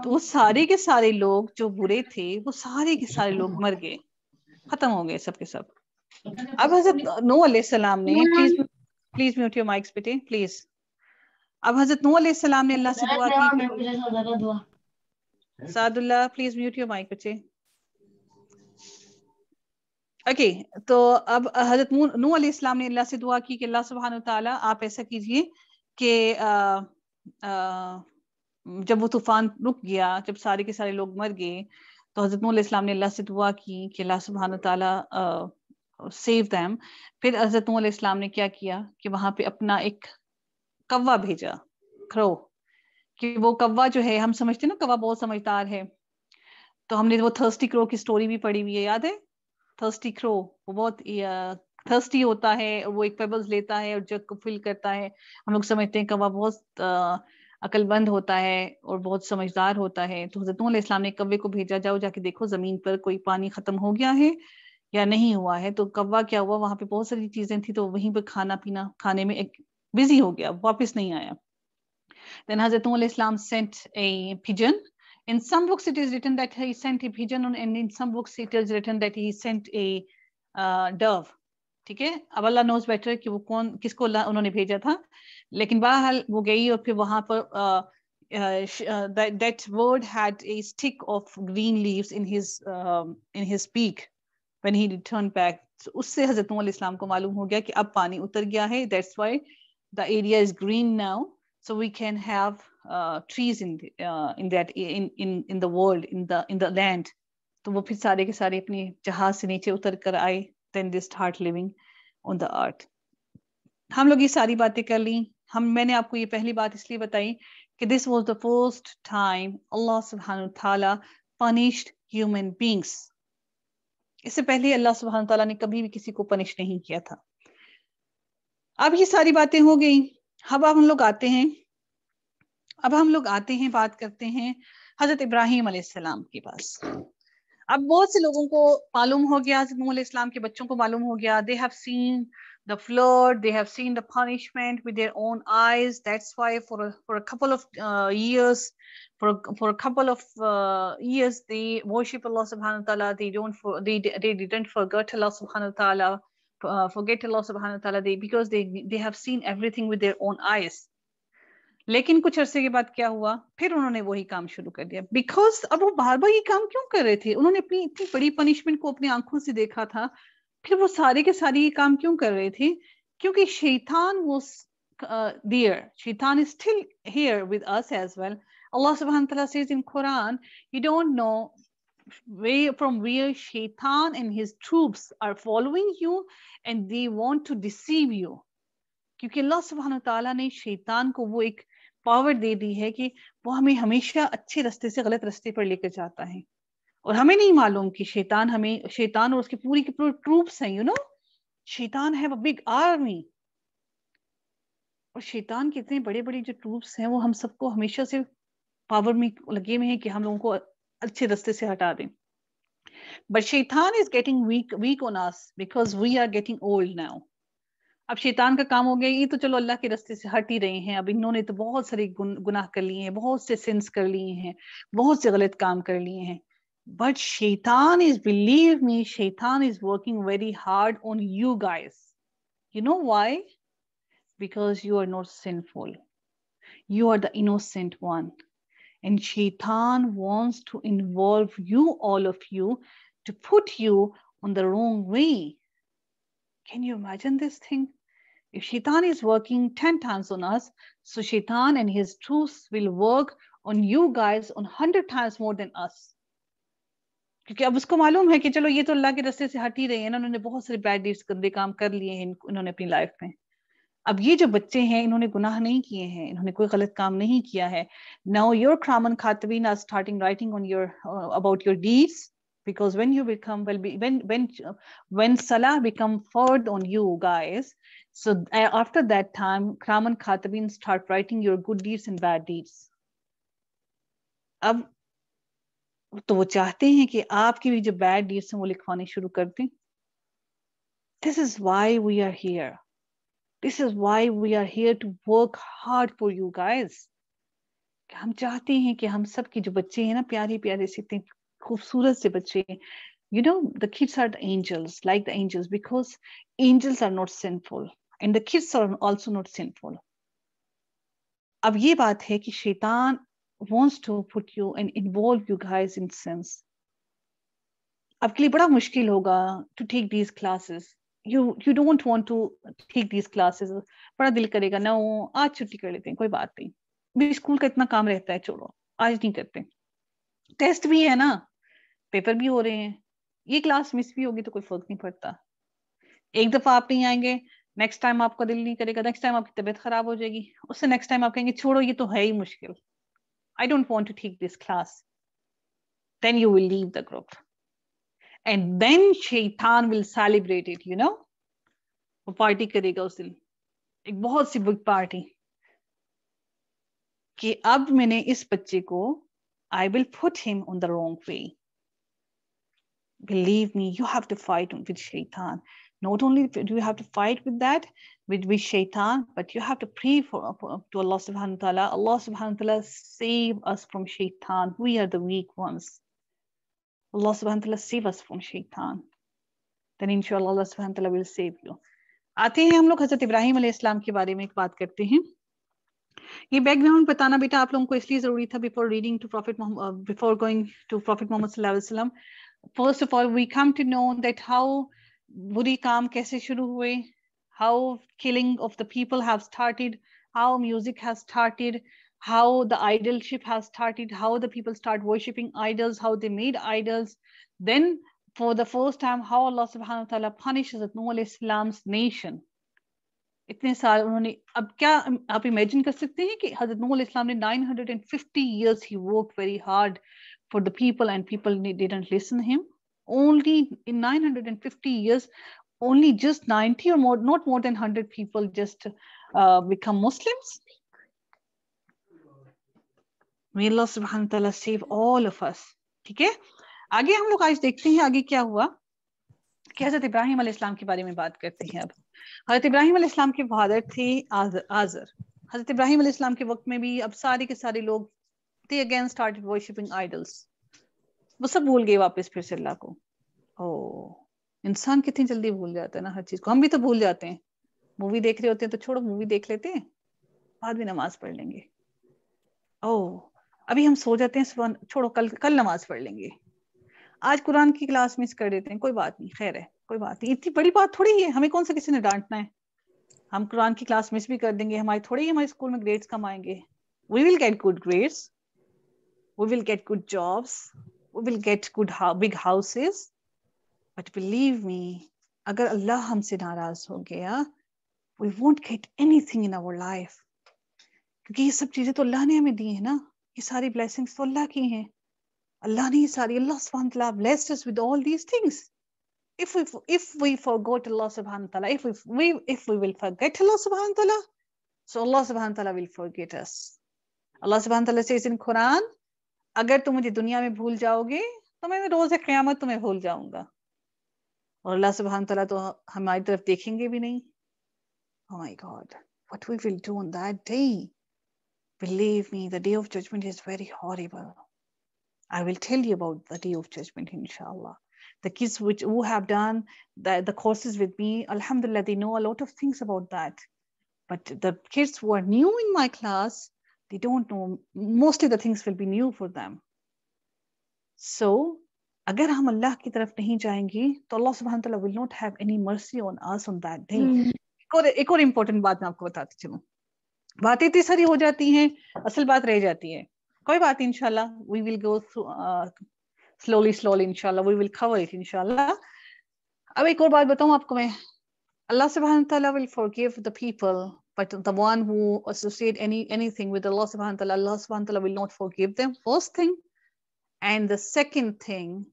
तो सारे के सारे लोग जो बुरे थे वो सारे के सारे लोग मर गए खत्म हो गए सब के सब अब हजरत नो सलाम ने please please mute your mics बेटे प्लीज अब हजरत नो सलाम ने अल्लाह से दुआ की Sadullah please mute your mic बच्चे ओके तो अब हजरत नू इस्लाम ने अल्लाह से दुआ की कि अल्लाह सुबहान तला आप ऐसा कीजिए कि जब वो तूफान रुक गया जब सारे के सारे लोग मर गए तो हजरत नू अलीस्म ने अल्लाह से दुआ की कि अल्लाह सुबहान तला सेव दैम फिर हजरत नू अलीस्म ने क्या किया कि वहां पे अपना एक कौवा भेजा खरो कि वो कौवा जो है हम समझते ना कौवा बहुत समझदार है तो हमने वो थर्स्टी क्रो की स्टोरी भी पढ़ी हुई है याद है थर्स्टी क्रो वो बहुत थर्स्टी होता है वो एक पेबल्स लेता है और जग को फिल करता है हम लोग समझते हैं कौवा बहुत अकलबंद होता है और बहुत समझदार होता है तो हजरत इस्लाम ने कव्वे को भेजा जाओ जाके देखो जमीन पर कोई पानी खत्म हो गया है या नहीं हुआ है तो कव्वा क्या हुआ वहां पे बहुत सारी चीजें थी तो वहीं पर खाना पीना खाने में एक बिजी हो गया वापस नहीं आया देन हजरत इस्लाम sent a pigeon In some books, it is written that he sent a pigeon, and in some books, it is written that he sent a uh, dove. ठीक है अब अल्लाह नोज बेटर कि वो कौन किसको उन्होंने भेजा था लेकिन बहरहाल वो गई और फिर वहां पर that bird had a stick of green leaves in his in his beak when he return back उससे हजरत नूह इस्लाम को मालूम हो गया कि अब पानी उतर गया है that's why the area is green now so we can have uh, trees in uh, in that in in in the world in the in the land तो वो फिर सारे के सारे अपने जहाज से नीचे उतर कर आए then they start living on the earth हम लोग ये सारी बातें कर ली हम मैंने आपको ये पहली बात इसलिए बताई कि this was the first time Allah सुबहान पनिश्ड ह्यूमन बींग्स इससे पहले अल्लाह सुबहान तला ने कभी भी किसी को पनिश नहीं किया था अब ये सारी बातें हो गई अब हम लोग आते हैं अब हम लोग आते हैं बात करते हैं हजरत इब्राहिम अलैहिस्सलाम के पास अब बहुत से लोगों को मालूम हो गया हजरत नूह अलैहिस्सलाम के बच्चों को मालूम हो गया they have seen the flood they have seen the punishment with their own eyes that's why for for a couple of years for for a couple of years they worship Allah सुभान व तआला they don't they they didn't forget Allah सुभान व तआला Uh, forget Allah subhanahu wa ta'ala they, because they they have seen everything with their own लेकिन कुछ अरसे के बाद क्या हुआ फिर उन्होंने वही काम शुरू कर दिया बिकॉज अब वो बार बार ये काम क्यों कर रहे थे उन्होंने अपनी इतनी बड़ी पनिशमेंट को अपनी आंखों से देखा था फिर वो सारे के सारे ये काम क्यों कर रहे थे क्योंकि शैतान वो dear uh, Shaitan is still here with us as well Allah सुबहान तला ta'ala says in Quran, you don't know where from where Shaitan and his troops are following you and they want to deceive you. क्योंकि अल्लाह सुबहान तला ने शैतान को वो एक पावर दे दी है कि वो हमें हमेशा अच्छे रास्ते से गलत रास्ते पर लेकर जाता है और हमें नहीं मालूम कि शैतान हमें शैतान और उसकी पूरी की पूरी ट्रूप्स हैं यू नो शैतान है वो बिग आर्मी और शैतान के इतने बड़े बड़े जो ट्रूप्स हैं वो हम सबको हमेशा से पावर में लगे हुए हैं कि हम लोगों को अच्छे रास्ते से हटा दें but Shaitan is getting weak weak on us because we are getting old now अब शैतान का काम हो गया ये तो चलो अल्लाह के रस्ते से हट ही रहे हैं अब इन्होंने तो बहुत सारे गुन, गुनाह कर लिए हैं बहुत से सिंस कर लिए हैं बहुत से गलत काम कर लिए हैं but Shaitan is believe me Shaitan is working very hard on you guys you know why because you are not sinful you are the innocent one and Shaitan wants to involve you all of you to put you on the wrong way can you imagine this thing If Shaitan is working 10 times on us, so Shaitan and his troops will work on you guys on 100 times more than us. क्योंकि अब उसको मालूम है कि चलो ये तो अल्लाह के रस्ते से हट ही रहे हैं ना उन्होंने बहुत सारे बैड डीड्स गंदे काम कर लिए हैं इन्होंने अपनी लाइफ में अब ये जो बच्चे हैं इन्होंने गुनाह नहीं किए हैं इन्होंने कोई गलत काम नहीं किया है नाउ योर क्रामन खातवीन are starting writing on your about your deeds because when you become well when when when salah become forward on you guys so uh, after that time, Kram and Khatabin start writing your good deeds and bad deeds. अब तो वो चाहते हैं कि आपकी भी जो bad deeds हैं वो लिखवाने शुरू कर दें this is why we are here this is why we are here to work hard for you guys हम चाहते हैं कि हम सब के जो बच्चे हैं ना प्यारे प्यारे से इतने खूबसूरत से बच्चे you know the kids are the angels like the angels because angels are not sinful and the kids are also not sinful अब ये बात है कि Shaitan wants to put you and involve you guys in sense आपके लिए बड़ा मुश्किल होगा to take these classes you you don't want to take these classes बड़ा दिल करेगा ना आज छुट्टी कर लेते हैं कोई बात नहीं मेरे स्कूल का इतना काम रहता है छोड़ो आज नहीं करते टेस्ट भी है ना पेपर भी हो रहे हैं ये क्लास मिस भी होगी तो कोई फर्क नहीं पड़ता एक दफा आप नहीं आएंगे नेक्स्ट टाइम आपका दिल नहीं करेगा नेक्स्ट टाइम आपकी तबीयत खराब हो जाएगी उससे नेक्स्ट टाइम आप कहेंगे छोड़ो ये तो है ही मुश्किल I don't want to take this class then you will leave the group and then Shaitan will celebrate it you know वो पार्टी करेगा उस दिन एक बहुत सी बिग पार्टी कि अब मैंने इस बच्चे को I will put him on the wrong way believe me you have to fight with Shaitan not only do you have to fight with that with, with shaitan but you have to pray for, for to allah subhanahu wa ta'ala allah subhanahu wa ta'ala save us from shaitan we are the weak ones allah subhanahu wa ta'ala save us from shaitan then inshallah allah subhanahu wa ta'ala will save you आते हैं हम लोग हजरत इब्राहिम अलैहिस्सलाम के बारे में एक बात करते हैं ये बैकग्राउंड बताना बेटा आप लोगों को इसलिए जरूरी था before reading to prophet before going to prophet Mohammad सल्लल्लाहु अलैहि वसल्लम first of all we come to know that how how killing of the people have started how music has started how the idolship has started how the people start worshipping idols how they made idols then for the first time how allah subhanahu wa ta'ala punishes at noah islam's nation इतने साल उन्होंने अब क्या आप imagine कर सकते हैं कि हजरत नूल इस्लाम ने 950 years he work very hard for the people and people didn't listen him only in 950 years, only just 90 or more, not more than 100 people just uh, become Muslims. May Allah subhanahu wa ta'ala save all of us. ठीक है आगे हम लोग आज देखते हैं आगे क्या हुआ कि हजरत इब्राहिम इस्लाम के बारे में बात करते हैं अब हजरत इब्राहिम इस्लाम के फादर थे आजर, आजर। हजरत इब्राहिम इस्लाम के वक्त में भी अब सारे के सारे लोग they again started worshipping idols वो सब भूल गई वापस फिर से अल्लाह को ओ इंसान कितनी जल्दी भूल जाता है ना हर चीज को हम भी तो भूल जाते हैं मूवी देख रहे होते हैं तो छोड़ो मूवी देख लेते हैं बाद में नमाज पढ़ लेंगे ओ अभी हम सो जाते हैं सुबह छोड़ो कल कल नमाज पढ़ लेंगे आज कुरान की क्लास मिस कर देते हैं कोई बात नहीं खैर है कोई बात नहीं इतनी बड़ी बात थोड़ी है हमें कौन सा किसी ने डांटना है हम कुरान की क्लास मिस भी कर देंगे हमारे थोड़ी ही हमारे स्कूल में ग्रेड्स कम आएंगे we will get good grades we will get good jobs will get good big houses but believe me agar allah humse naraz ho gaya we won't get anything in our life क्योंकि ये सब चीजें तो अल्लाह ने हमें दी है ना ये सारी ब्लेसिंग्स तो अल्लाह की हैं अल्लाह ने ये सारी अल्लाह सुब्हान तआला blessed us with all these things if we if we forgot Allah subhanahu wa ta'ala if we, we if we will forget Allah subhanahu wa ta'ala so Allah subhanahu wa ta'ala will forget us Allah subhanahu wa ta'ala says in Quran अगर तुम मुझे दुनिया में भूल जाओगे तो मैं रोज क्यामत तुम्हें भूल जाऊंगा और अल्लाह सुबहान तला तो हमारी तरफ देखेंगे भी नहीं oh my god what we will do on that day believe me the day of judgment is very horrible i will tell you about the day of judgment inshallah the kids which who have done the, the courses with me alhamdulillah they know a lot of things about that but the kids who are new in my class they don't know mostly the things will be new for them so अगर हम अल्लाह की तरफ नहीं जाएंगे तो अल्लाह सुबहान तआला will not have any mercy on us on that day एक और इम्पोर्टेंट बात मैं आपको बताती चलूं बातें इतनी सारी हो जाती हैं असल बात रह जाती है कोई बात इनशाला we will go slowly slowly इनशाला वी विल कवर इट इनशाला अब एक और बात बताऊं आपको मैं अल्लाह सुबहान तआला will forgive the people but the one who associate any anything with Allah subhanahu wa ta'ala, Allah subhanahu wa ta'ala will not forgive them. First thing. And the second thing,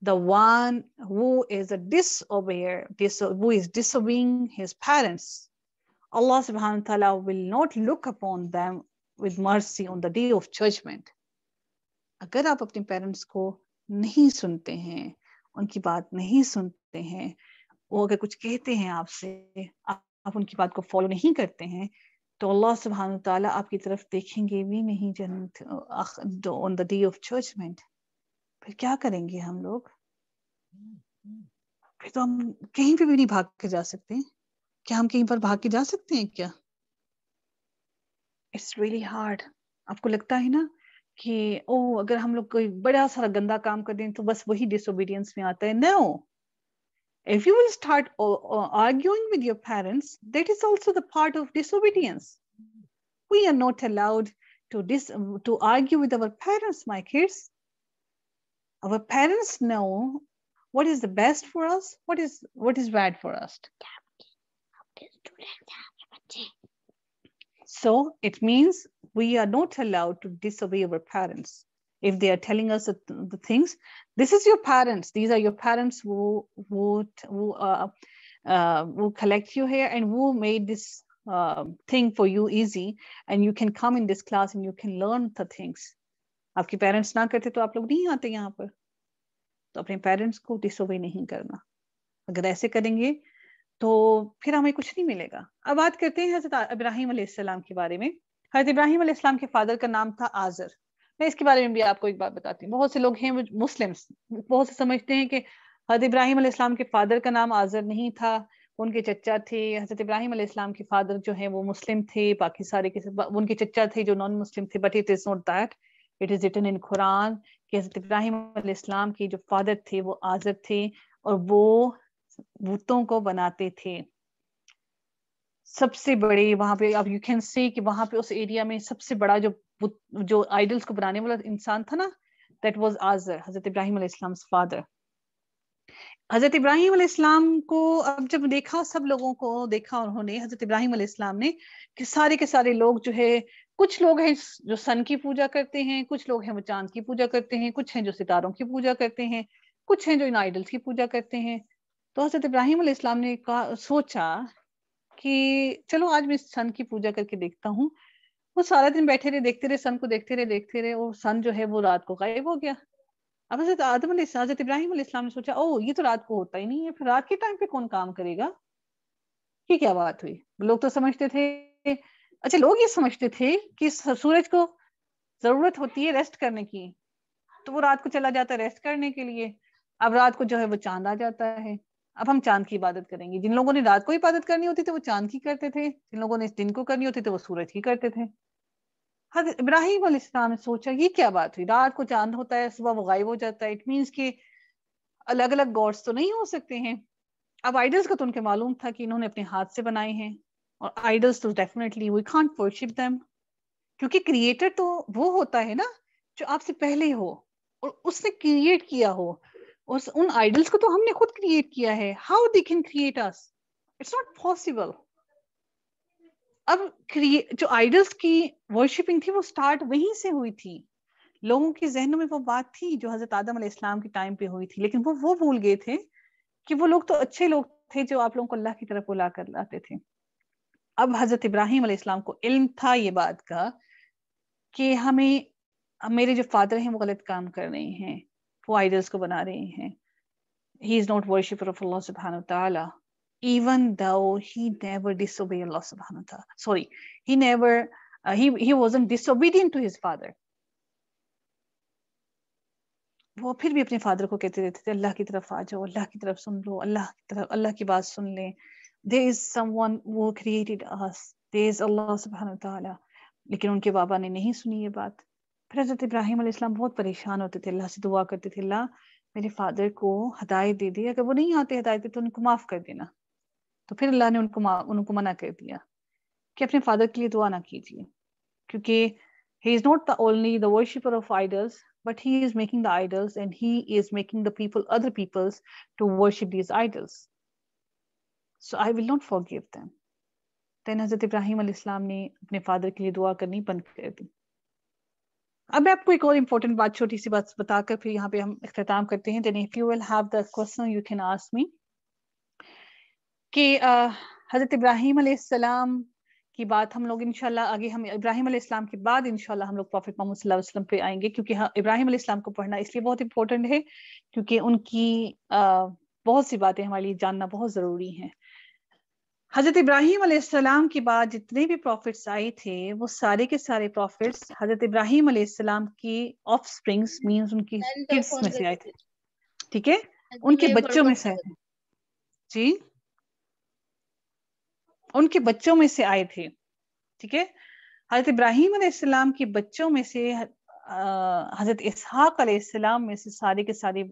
the one who is a disobeyer, who is disobeying his parents, Allah subhanahu wa ta'ala will not look upon them with mercy on the day of judgment. अगर आप अपने parents को नहीं सुनते हैं उनकी बात नहीं सुनते हैं वो अगर कुछ कहते हैं आपसे आप आप उनकी बात को फॉलो नहीं करते हैं तो अल्लाह सुबहान तला आपकी तरफ देखेंगे भी नहीं जन्नत on the day of judgement फिर क्या करेंगे हम लोग फिर तो हम कहीं पे भी नहीं भाग के जा सकते क्या हम कहीं पर भाग के जा सकते हैं क्या इट्स रियली हार्ड आपको लगता है ना कि ओ अगर हम लोग कोई बड़ा सारा गंदा काम कर दें तो बस वही डिसोबीडियंस में आता है no no! If you will start arguing with your parents, that is also the part of disobedience. We are not allowed to, dis- to argue with our parents, my kids. Our parents know what is the best for us, what is what is bad for us. So it means we are not allowed to disobey our parents. if they are telling us the, the things this is your parents these are your parents who who who uh, uh, who collect you here and who made this uh, thing for you easy and you can come in this class and you can learn the things आपके parents ना करते तो आप लोग नहीं आते यहाँ पर तो अपने पेरेंट्स को डिसोबे नहीं करना अगर ऐसे करेंगे तो फिर हमें कुछ नहीं मिलेगा अब बात करते हैं हजरत इब्राहिम के बारे में हजरत इब्राहिम के फादर का नाम था आजर मैं इसके बारे में भी आपको एक बात बताती हूँ बहुत से लोग हैं मुस्लिम बहुत से समझते हैं कि हजरत इब्राहिम इस्लाम के फादर का नाम आजर नहीं था उनके चचा थे हजरत इब्राहिम इस्लाम के फादर जो है वो मुस्लिम थे बाकी सारे के उनके चचा थे जो नॉन मुस्लिम थे but it is not that it is written in Quran कि हजरत इब्राहिम इस्लाम के जो फादर थे वो आजर थे और वो बूतों को बनाते थे सबसे बड़े वहां पे आप यू कैन सी कि वहां पे उस एरिया में सबसे बड़ा जो जो आइडल्स को बनाने वाला इंसान था ना दैट वाज आजर हजरत इब्राहिम अलैहिस्सलाम्स फादर हजरत इब्राहिम अलैहिस्सलाम को अब जब देखा सब लोगों को देखा उन्होंने हजरत इब्राहिम अलैहिस्सलाम ने कि सारे के सारे लोग जो है कुछ लोग हैं जो सन की पूजा करते हैं कुछ लोग हैं वो चांद की पूजा करते हैं कुछ हैं जो सितारों की पूजा करते हैं कुछ हैं जो इन आइडल्स की पूजा करते हैं तो हजरत इब्राहिम अलैहिस्सलाम ने कहा सोचा कि चलो आज मैं सन की पूजा करके देखता हूँ वो सारा दिन बैठे रहे देखते रहे सन को देखते रहे देखते रहे वो सन जो है वो रात को गायब हो गया अब हजरत आदम हजरत इब्राहिम ने सोचा ओ ये तो रात को होता ही नहीं है फिर रात के टाइम पे कौन काम करेगा ये क्या बात हुई लोग तो समझते थे अच्छा लोग ये समझते थे कि सूरज को जरूरत होती है रेस्ट करने की तो वो रात को चला जाता है रेस्ट करने के लिए अब रात को जो है वो चांद आ जाता है अब हम चांद की इबादत करेंगे जिन लोगों ने रात को इबादत करनी होती थी वो चांद की करते थे जिन लोगों ने दिन को करनी होती थी वो सूरज की करते थे इब्राहिम ने सोचा ये क्या बात हुई रात को चांद होता है सुबह वो गायब हो जाता है इट मीन्स कि अलग अलग गॉड्स तो नहीं हो सकते हैं अब आइडल्स का तो उनके मालूम था कि इन्होंने अपने हाथ से बनाए हैं और आइडल्स तो definitely we can't worship them क्योंकि क्रिएटर तो वो होता है ना जो आपसे पहले हो और उसने क्रिएट किया हो उस उन आइडल्स को तो हमने खुद क्रिएट किया है how they can create us it's not possible अब जो आइडल्स की वर्शिपिंग थी वो स्टार्ट वहीं से हुई थी लोगों के जहनों में वो बात थी जो हजरत आदम इस्लाम के टाइम पे हुई थी लेकिन वो वो भूल गए थे कि वो लोग तो अच्छे लोग थे जो आप लोगों को अल्लाह की तरफ बुला कर लाते थे अब हजरत इब्राहिम इस्लाम को इल्म था ये बात का कि हमें मेरे जो फादर हैं वो गलत काम कर रहे हैं वो आइडल्स को बना रहे हैं he is not worshipper of Allah सुबहान even though he never disobeyed Allah subhanahu wa ta'ala. Sorry, he never, uh, he, he wasn't disobedient to his father. वो फिर भी अपने फादर को कहते रहते थे अल्लाह की तरफ आ जाओ अल्लाह की तरफ सुन लो अल्लाह की तरफ अल्लाह की बात सुन लें there is someone who created us there is Allah सुबहान लेकिन उनके बाबा ने नहीं सुनी ये बात फिर हजरत इब्राहिम इस्लाम बहुत परेशान होते थे अल्लाह से दुआ करते थे अल्लाह मेरे फादर को हदायत दे दी अगर वो नहीं आते हदायत दे तो उनको माफ कर देना तो फिर अल्लाह ने उनको उनको मना कर दिया कि अपने फादर के लिए दुआ ना कीजिए क्योंकि he is not the only the worshipper of idols but he is making the idols and he is making the people other peoples to worship these idols so I will not forgive them then Hazrat Ibrahim इस्लाम ने अपने father के लिए दुआ करनी बंद कर दी अब मैं आपको एक और इम्पोर्टेंट बात छोटी सी बात बताकर फिर यहाँ पे हम अख्ताम करते हैं then if you will have the question you can ask me कि हज़रत इब्राहिम सलाम की बात हम लोग इनशाला आगे हम इब्राहिम इस्लाम के बाद इनशाला हम लोग प्रॉफिट मोहम्मद वसल्लम पे आएंगे क्योंकि हाँ, इब्राहिम इस्लाम को पढ़ना इसलिए बहुत इम्पोर्टेंट है क्योंकि उनकी अः बहुत सी बातें हमारे लिए जानना बहुत ज़रूरी है हज़रत इब्राहिम सलाम के बाद जितने भी प्रॉफिट्स आए थे वो सारे के सारे प्रॉफिट्स हज़रत इब्राहिम सलाम की ऑफ स्प्रिंग्स मीन उनकी किड्स में से आए थे ठीक है हाँ उनके बच्चों में से आए थे जी उनके बच्चों में से आए थे ठीक है हजरत इब्राहिम अलैहिस्सलाम के बच्चों में से हजरत इसहाक अलैहिस्सलाम में से सारे के सारे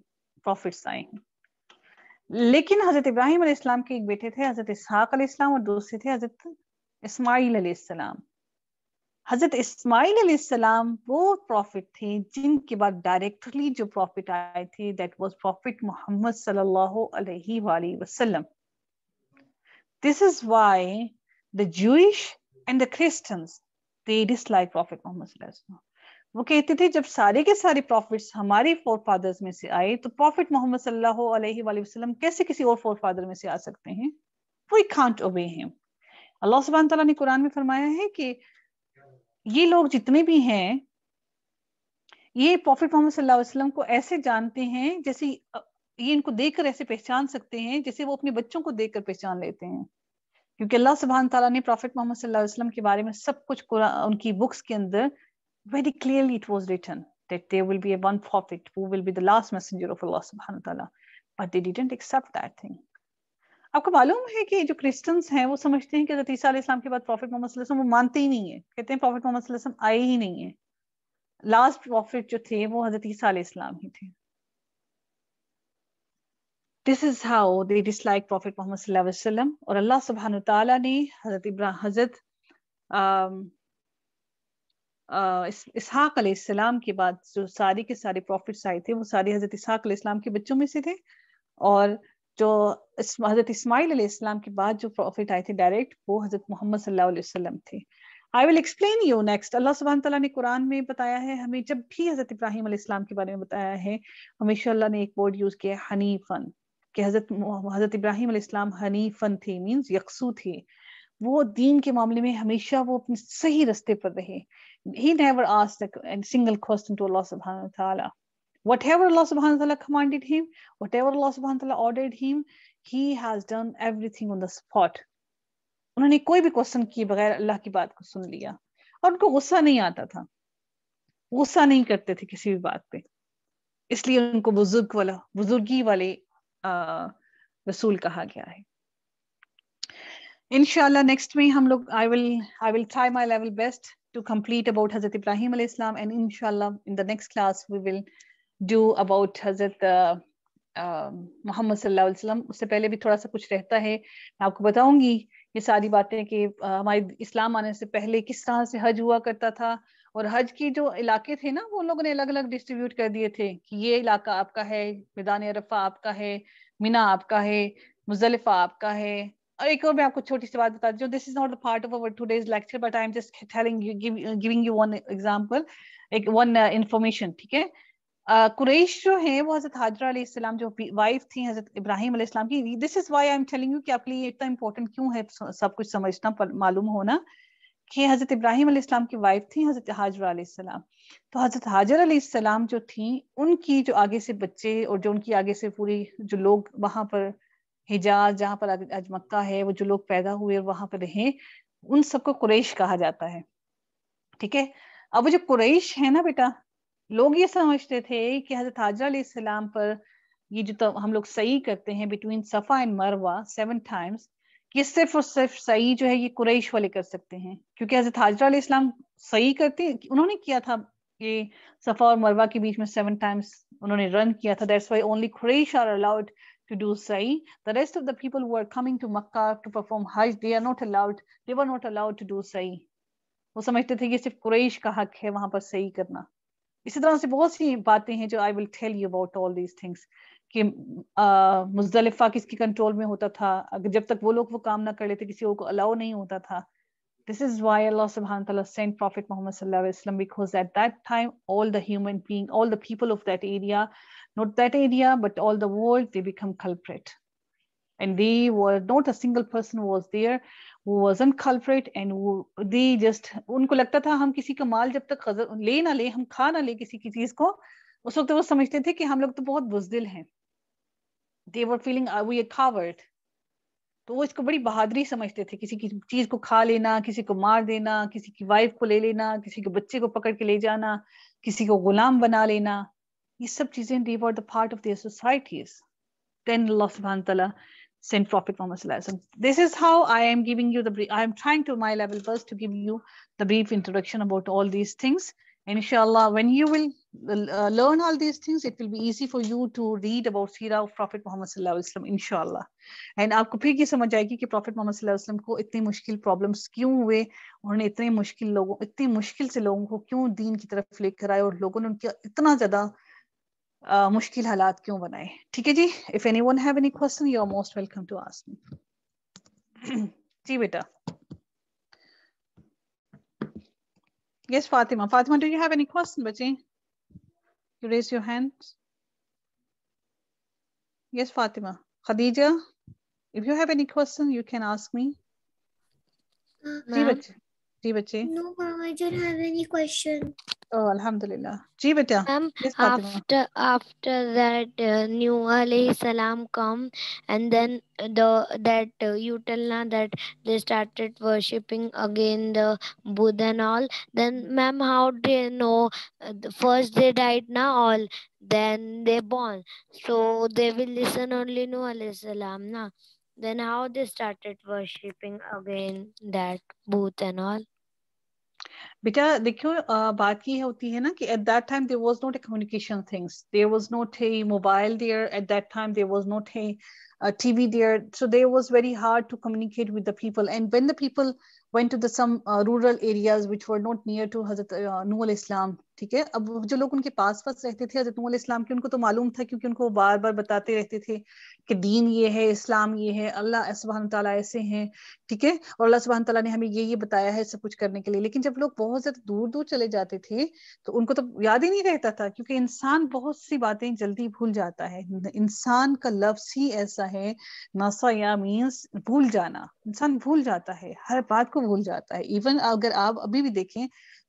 प्रॉफिट्स आए हैं लेकिन हजरत इब्राहिम अलैहिस्सलाम के एक बेटे थे हजरत इसहाक अलैहिस्सलाम और दूसरे थे हजरत इस्माइल अलैहिस्सलाम हजरत इस्माइल अलैहिस्सलाम वो प्रॉफिट थे जिनके बाद डायरेक्टली जो प्रॉफिट आए थे दैट वाज प्रॉफिट मोहम्मद सल्लल्लाहु अलैहि वसल्लम This is why the Jewish and the Christians, they dislike Prophet Muhammad वो कहते थे जब सारे के सारे प्रॉफिट्स हमारे फोर फादर्स में से आए तो प्रॉफिट मोहम्मद सल्लल्लाहु अलैहि वसल्लम कैसे किसी और फोर फादर में से आ सकते हैं we can't obey him Allah सुबहान तआला ने कुरान में फरमाया है कि ये लोग जितने भी हैं ये प्रॉफिट मोहम्मद सल्लल्लाहु अलैहि वसल्लम को ऐसे जानते हैं जैसे ये इनको देखकर ऐसे पहचान सकते हैं जैसे वो अपने बच्चों को देखकर पहचान लेते हैं क्योंकि अल्लाह सुबहान तला ने प्रॉफिट मोहम्मद सल्लल्लाहु अलैहि वसल्लम के बारे में सब कुछ उनकी बुक्स के अंदर very clearly it was written that there will be a one prophet who will be the last messenger of Allah subhanahu wa ta'ala but they didn't accept that आपको मालूम है कि जो क्रिश्चियंस हैं वो समझते हैं कि हजरत इस्लाम के बाद प्रॉफिट मोहम्मद सल्लल्लाहु अलैहि वसल्लम वो मानते ही नहीं है कहते हैं प्रॉफिट मोहम्मद सल्लल्लाहु अलैहि वसल्लम आए ही नहीं है लास्ट प्रॉफिट जो थे वो हजरत ईसा अलैहिस्सलाम ही थे this is how they dislike prophet Muhammad वसल्लम और अल्लाह सुबहान तला ने हजरत इब्रा हजरत um, uh, इसहाक अलैहिस्सलाम के बाद जो सारे के सारे प्रॉफिट्स आए थे वो सारे हजरत इसहाक अलैहिस्सलाम के बच्चों में से थे और जो हजरत इस्माइल अलैहिस्सलाम के बाद जो प्रॉफिट आए थे डायरेक्ट वो हजरत मोहम्मद सल्लल्लाहु अलैहि वसल्लम थे I will explain you next Allah सुबहान तला ने कुरान में बताया है हमें जब भी हजरत इब्राहिम अलैहिस्सलाम के बारे में बताया है हमेशा अल्लाह ने एक वर्ड यूज किया है हनीफन कि हजरत हजरत इब्राहिम इस्लाम हनीफन थे मीन्स यकसू थे वो दीन के मामले में हमेशा वो अपने सही रास्ते पर रहे he never single question to Allah तआला whatever Allah subhanahu wa ta'ala commanded him, whatever Allah subhanahu wa ta'ala ordered him, he has done everything on the spot. उन्होंने कोई भी क्वेश्चन किए बगैर अल्लाह की बात को सुन लिया और उनको गुस्सा नहीं आता था गुस्सा नहीं करते थे किसी भी बात पे इसलिए उनको बुजुर्ग वाला बुजुर्गी वाले रसूल कहा गया है इनशाला नेक्स्ट में हम लोग I will I will try my level best to complete about Hazrat Ibrahim अलैहिस्सलाम एंड इनशाला in the next class we will do about Hazrat Muhammad सल्लल्लाहु उससे पहले भी थोड़ा सा कुछ रहता है मैं आपको बताऊंगी ये सारी बातें कि हमारे इस्लाम आने से पहले किस तरह से हज हुआ करता था और हज की जो इलाके थे ना वो लोगों ने अलग अलग डिस्ट्रीब्यूट कर दिए थे कि ये इलाका आपका है मैदान अरफा आपका है मीना आपका है मुजलिफा आपका है और एक और मैं आपको छोटी सी बात बता हूँ this is not the part of our today's lecture but I am just telling giving you one example एक वन इंफॉर्मेशन uh, ठीक है uh, कुरैश जो है वो हजरत हाजरा जो वाइफ थी हजरत इब्राहिम की this is why I am telling you कि आपके लिए इतना इम्पोर्टेंट क्यों है सब कुछ समझना मालूम होना कि हज़रत इब्राहिम सलाम की वाइफ थी हज़रत हाजरा सलाम तो हज़रत हाजर सलाम जो थी उनकी जो आगे से बच्चे और जो उनकी आगे से पूरी जो लोग वहां पर हिजाज जहाँ पर आज मक्का है वो जो लोग पैदा हुए और वहां पर रहे उन सबको कुरैश कहा जाता है ठीक है अब वो जो कुरैश है ना बेटा लोग ये समझते थे कि हजरत हाजरा सलाम पर ये जो तो हम लोग सही करते हैं बिटवीन सफ़ा एंड मरवा सेवन टाइम्स ये सिर्फ और सिर्फ सही जो है ये कुरैश वाले कर सकते हैं क्योंकि हजरत हाजरा इस्लाम सही करते उन्होंने किया था ये सफा और मरवा के बीच में सेवन टाइम्स उन्होंने रन किया था that's why only Quraish are allowed to do सही the rest of the people who are coming to Mecca to perform हज they are not allowed they were not allowed to do सही वो समझते थे कि सिर्फ कुरैश का हक है वहां पर सही करना इसी तरह से बहुत सी बातें हैं जो I will tell you about all these things कि मुजलिफा किसकी कंट्रोल में होता था अगर जब तक वो लोग वो काम ना कर लेते किसी को अलाउ नहीं होता था दिस इज वाई अल्लाह सुबहान तआला सेंट प्रॉफिट मोहम्मद सल्लल्लाहु अलैहि वसल्लम because at that time all the human being all the people of that area not that area but all the world they become culprit and they were not a single person was there who wasn't culprit and who they just उनको लगता था हम किसी का माल जब तक ले ना ले हम खा ना ले किसी की चीज को उस वक्त वो समझते थे कि हम लोग तो बहुत बुजदिल हैं they were feeling we are coward तो वो इसको बड़ी बहादुरी समझते थे किसी की चीज को खा लेना किसी को मार देना किसी की वाइफ को ले लेना किसी के बच्चे को पकड़ के ले जाना किसी को गुलाम बना लेना ये सब चीजें they were the part of their societies then Allah सुभान तआला सेंट प्रॉफिट मोहम्मद सल्लल्लाहु अलैहि वसल्लम this is how I am giving you the I am trying to my level first to give you the brief introduction about all these things inshallah, when you will uh, learn all these things, it will be easy for you to read about Sira of Prophet Muhammad sallallahu alaihi wasallam inshallah. And aapko phir ye samajh aayegi ki Prophet Muhammad sallallahu alaihi wasallam ko itni mushkil problems क्यों hue unhone itne mushkil लोगों itni mushkil se logon ko क्यों deen ki taraf लेकर आए और लोगों ने उनके इतना ज्यादा uh, मुश्किल हालात क्यों बनाए ठीक है जी if anyone have any question you are most welcome to ask me जी बेटा Yes, Fatima. Fatima, do you have any question, Baji? You raise your hand. Yes, Fatima. Khadija, if you have any question, you can ask me. Uh, Ji, No, ma'am, I don't have any question. Oh, Alhamdulillah. Ji bata. Um, after after that uh, new alayhi salam come and then the that uh, you tell na that they started worshipping again the Buddha and all. Then ma'am, how they know? Uh, first they died na all. Then they born. So they will listen only new alayhi salam na. Then how they started worshipping again that Buddha and all? बेटा देखियो बात ये होती है ना कि at that time there was not a communication things there was not a mobile there at that TV there. So there was very hard to communicate with the people. And when the people went to the some rural areas which were not near to Hazrat uh, Noor Islam, ठीक है अब जो लोग उनके पास पास रहते थे हजरत इस्लाम के उनको तो मालूम था क्योंकि उनको बार बार बताते रहते थे कि दीन ये है इस्लाम ये है अल्लाह सुबहान तला ऐसे हैं ठीक है और अल्लाह सुबहान तला ने हमें ये ये बताया है सब कुछ करने के लिए लेकिन जब लोग बहुत ज्यादा दूर दूर चले जाते थे तो उनको तो याद ही नहीं रहता था क्योंकि इंसान बहुत सी बातें जल्दी भूल जाता है इंसान का लफ्स ही ऐसा है नासा या मीन्स भूल जाना इंसान भूल जाता है हर बात को भूल जाता है इवन अगर आप अभी भी देखें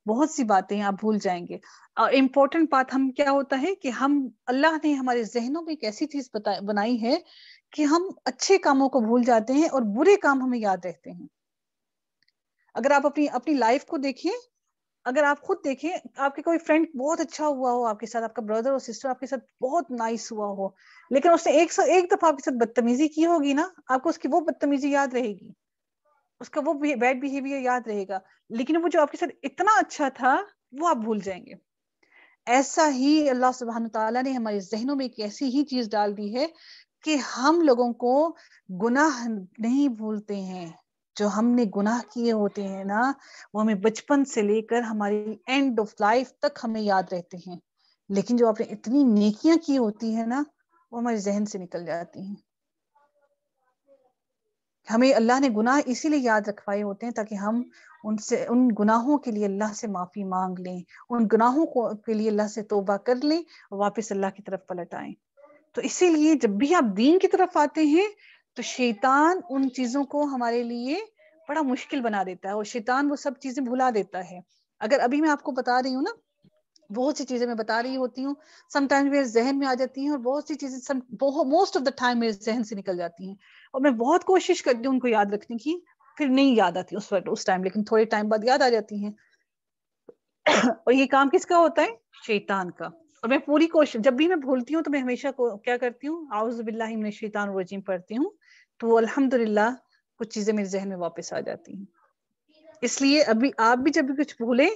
बहुत सी बातें आप भूल जाएंगे और इम्पोर्टेंट बात हम क्या होता है कि हम अल्लाह ने हमारे जहनों में एक ऐसी चीज बनाई है कि हम अच्छे कामों को भूल जाते हैं और बुरे काम हमें याद रहते हैं अगर आप अपनी अपनी लाइफ को देखें अगर आप खुद देखें आपके कोई फ्रेंड बहुत अच्छा हुआ हो आपके साथ आपका ब्रदर और सिस्टर आपके साथ बहुत नाइस हुआ हो लेकिन उसने एक सौ एक दफा आपके साथ बदतमीजी की होगी ना आपको उसकी वो बदतमीजी याद रहेगी उसका वो बैड बिहेवियर याद रहेगा लेकिन वो जो आपके साथ इतना अच्छा था वो आप भूल जाएंगे ऐसा ही अल्लाह सुबहान तला ने हमारे जहनों में एक ऐसी ही चीज डाल दी है कि हम लोगों को गुनाह नहीं भूलते हैं जो हमने गुनाह किए होते हैं ना वो हमें बचपन से लेकर हमारी एंड ऑफ लाइफ तक हमें याद रहते हैं लेकिन जो आपने इतनी नेकियां की होती है ना वो हमारे जहन से निकल जाती हैं हमें अल्लाह ने गुनाह इसीलिए याद रखवाए होते हैं ताकि हम उनसे उन गुनाहों के लिए अल्लाह से माफ़ी मांग लें उन गुनाहों को के लिए अल्लाह से तोबा कर लें और वापस अल्लाह की तरफ पलट आए तो इसीलिए जब भी आप दीन की तरफ आते हैं तो शैतान उन चीज़ों को हमारे लिए बड़ा मुश्किल बना देता है और शैतान वो सब चीज़ें भुला देता है अगर अभी मैं आपको बता रही हूँ ना बहुत सी चीजें मैं बता रही होती हूँ समटाइम्स मेरे जहन में आ जाती हैं और बहुत सी चीजें मोस्ट ऑफ द टाइम मेरे जहन से निकल जाती हैं और मैं बहुत कोशिश करती हूँ उनको याद रखने की फिर नहीं याद आती उस वक्त उस टाइम लेकिन थोड़े टाइम बाद याद आ जाती हैं और ये काम किसका होता है शैतान का और मैं पूरी कोशिश जब भी मैं भूलती हूँ तो मैं हमेशा को क्या करती हूँ आउज़बिल्ला शैतान रजीम पढ़ती हूँ तो अल्हम्दुलिल्लाह कुछ चीजें मेरे जहन में वापस आ जाती हैं इसलिए अभी आप भी जब भी कुछ भूलें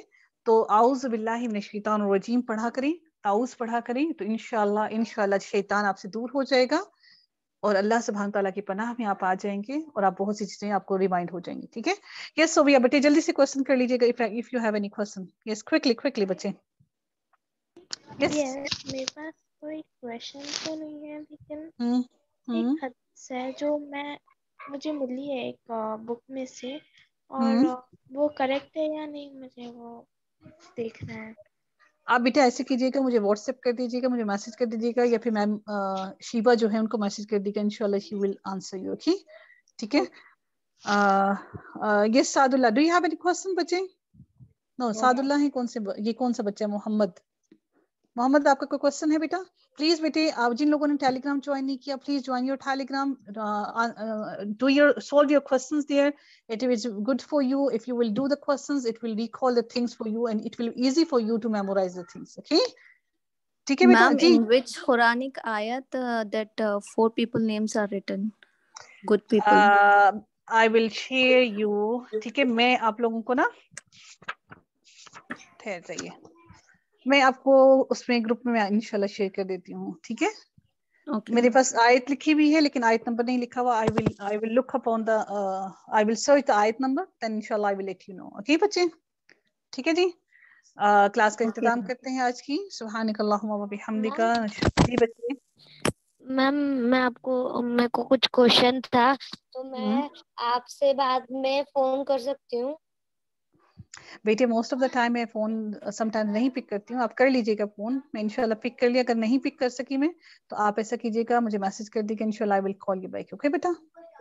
तो आउज बिल्लाम शैतान रजीम पढ़ा करें ताउस पढ़ा करें तो इनशाला इनशाला शैतान आपसे दूर हो जाएगा और अल्लाह सुबहान तला की पनाह में आप आ जाएंगे और आप बहुत सी चीजें आपको रिमाइंड हो जाएंगी ठीक है यस सो भैया बेटे जल्दी से क्वेश्चन कर लीजिएगा if if you have any question yes quickly quickly बच्चे यस yes. मेरे पास कोई क्वेश्चन तो नहीं है लेकिन हम्म, एक हम्म. जो मैं मुझे मिली है एक बुक में से और हम्म. वो करेक्ट है या नहीं मुझे वो देखना है आप बेटा ऐसे कीजिएगा मुझे व्हाट्सएप कर दीजिएगा मुझे मैसेज कर दीजिएगा या फिर मैम शिवा जो है उनको मैसेज कर दीजिएगा इनशाला she will answer you okay ठीक है yes Sadullah do you have any question बच्चे नो सादुल्ला है कौन से ये कौन सा बच्चा है मोहम्मद मोहम्मद आपका कोई क्वेश्चन है बेटा प्लीज बेटे आप जिन लोगों ने टेलीग्राम ज्वाइन नहीं किया please join your Telegram do your solve your questions there it is good for you if you will do the questions it will recall the things for you and it will easy for you to memorise the things okay ठीक है ma'am in which Quranic आयत that four people names are written good people I will share you ठीक है मैं आप लोगों को ना ठहर जाइए मैं आपको उसमें ग्रुप में इनशाला शेयर कर देती हूँ ठीक है okay. मेरे पास आयत लिखी भी है लेकिन आयत नंबर नहीं लिखा हुआ I will I will look upon the I will search the आयत नंबर देन इंशाल्लाह I will let you know okay बच्चे ठीक है जी uh, क्लास का इंतजाम okay. करते हैं आज की सुबहानिकल्लाहुम्मा जी बच्चे मैम मैं आपको मेरे को कुछ क्वेश्चन था तो मैं हम्म। आपसे बाद में फोन कर सकती हूँ बेटे मोस्ट ऑफ द टाइम मैं फोन समटाइम uh, नहीं पिक करती हूँ आप कर लीजिएगा फोन मैं इनशाला पिक कर लिया अगर नहीं पिक कर सकी मैं तो आप ऐसा कीजिएगा मुझे मैसेज कर दीजिए इनशाला I will call you back okay बेटा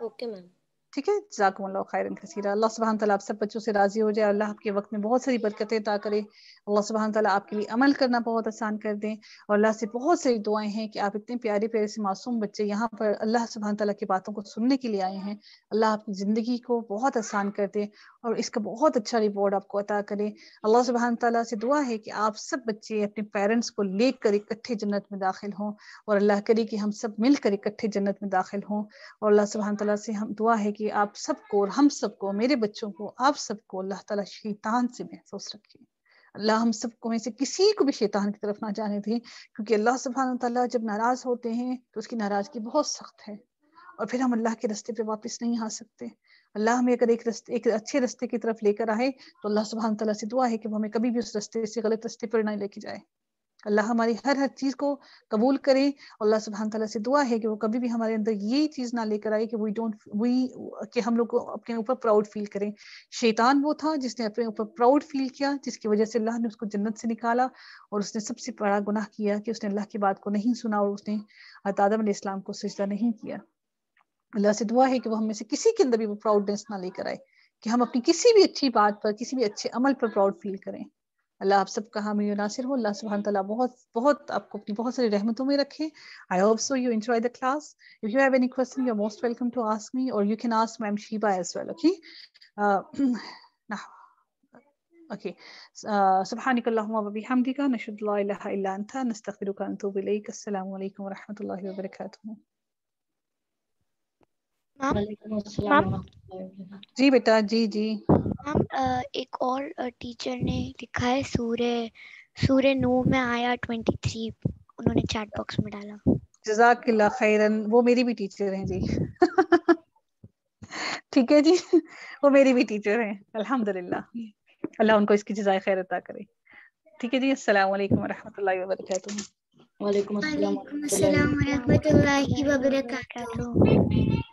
ओके मैम ठीक है जजाकमल्ला खैरन खसीरा अल्लाह सुबह तला आप सब बच्चों से राज़ी हो जाए अल्लाह आपके वक्त में बहुत सारी बरकतें अदा करे अल्लाह सुबह तला आपके लिए अमल करना बहुत आसान कर दें और अल्लाह से बहुत सारी दुआएं हैं कि आप इतने प्यारे प्यारे से मासूम बच्चे यहाँ पर अल्लाह सुबह तला की बातों को सुनने के लिए आए हैं अल्लाह आपकी ज़िंदगी को बहुत आसान कर दे और इसका बहुत अच्छा रिवॉर्ड आपको अता करे अल्लाह सुबहान तला से दुआ है कि आप सब बच्चे अपने पेरेंट्स को लेकर इकट्ठे जन्नत में दाखिल हों और अल्लाह करे कि हम सब मिलकर इकट्ठे जन्नत में दाखिल हों और अल्लाह सुबहान तला से हम दुआ है कि आप सबको और हम सबको मेरे बच्चों को आप सबको अल्लाह तला शैतान से महसूस रखें अल्लाह हम सबको में से किसी को भी शैतान की तरफ ना जाने दें क्योंकि अल्लाह सुबहान तला जब नाराज होते हैं तो उसकी नाराजगी बहुत सख्त है और फिर हम अल्लाह के रस्ते पे वापस नहीं आ सकते अल्लाह हमें अगर एक रस्ते एक अच्छे रस्ते की तरफ लेकर आए तो अल्लाह सुबहान तला से दुआ है कि वो हमें कभी भी उस रस्ते से गलत रस्ते पर ना लेके जाए अल्लाह हमारी हर हर चीज को कबूल करे अल्लाह सुबहान तला से दुआ है कि वो कभी भी हमारे अंदर ये चीज ना लेकर आए कि वी डोंट वी कि हम लोग अपने ऊपर प्राउड फील करें शैतान वो था जिसने अपने ऊपर प्राउड फील किया जिसकी वजह से अल्लाह ने उसको जन्नत से निकाला और उसने सबसे बड़ा गुनाह किया कि उसने अल्लाह की बात को नहीं सुना और उसने हतादम इस्लाम को सजदा नहीं किया अल्लाह से दुआ है कि वो हमें से किसी के अंदर भी वो प्राउडनेस ना लेकर आए कि हम अपनी किसी भी अच्छी बात पर किसी भी अच्छे अमल पर प्राउड फील करें अल्लाह आप सबका हम यू नासिर हो अल्लाह सुबह तला बहुत बहुत आपको अपनी बहुत सारी रहमतों में रखे I hope so you enjoy the class if you have any question you are most welcome to ask me और you can ask ma'am Sheeba as well okay okay व बिहमदिका اللهم ला इलाहा इल्ला अंता नस्तगफिरुका व नतूबु इलैक अस्सलामु अलैकुम व रहमतुल्लाहि व बरकातुहू जी बेटा जी जी मैम एक और टीचर ने लिखा है सूर्य सूर्य नू में आया ट्वेंटी थ्री उन्होंने चैट बॉक्स में डाला जजाकिल्ला खैरन वो मेरी भी टीचर हैं जी ठीक है जी वो मेरी भी टीचर हैं अल्हम्दुलिल्लाह अल्लाह उनको इसकी जजाय खैर अता करे ठीक है जी अस्सलाम वालेकुम रहमतुल्लाहि व बरकातुहू वालेकुम अस्सलाम व रहमतुल्लाहि व बरकातुहू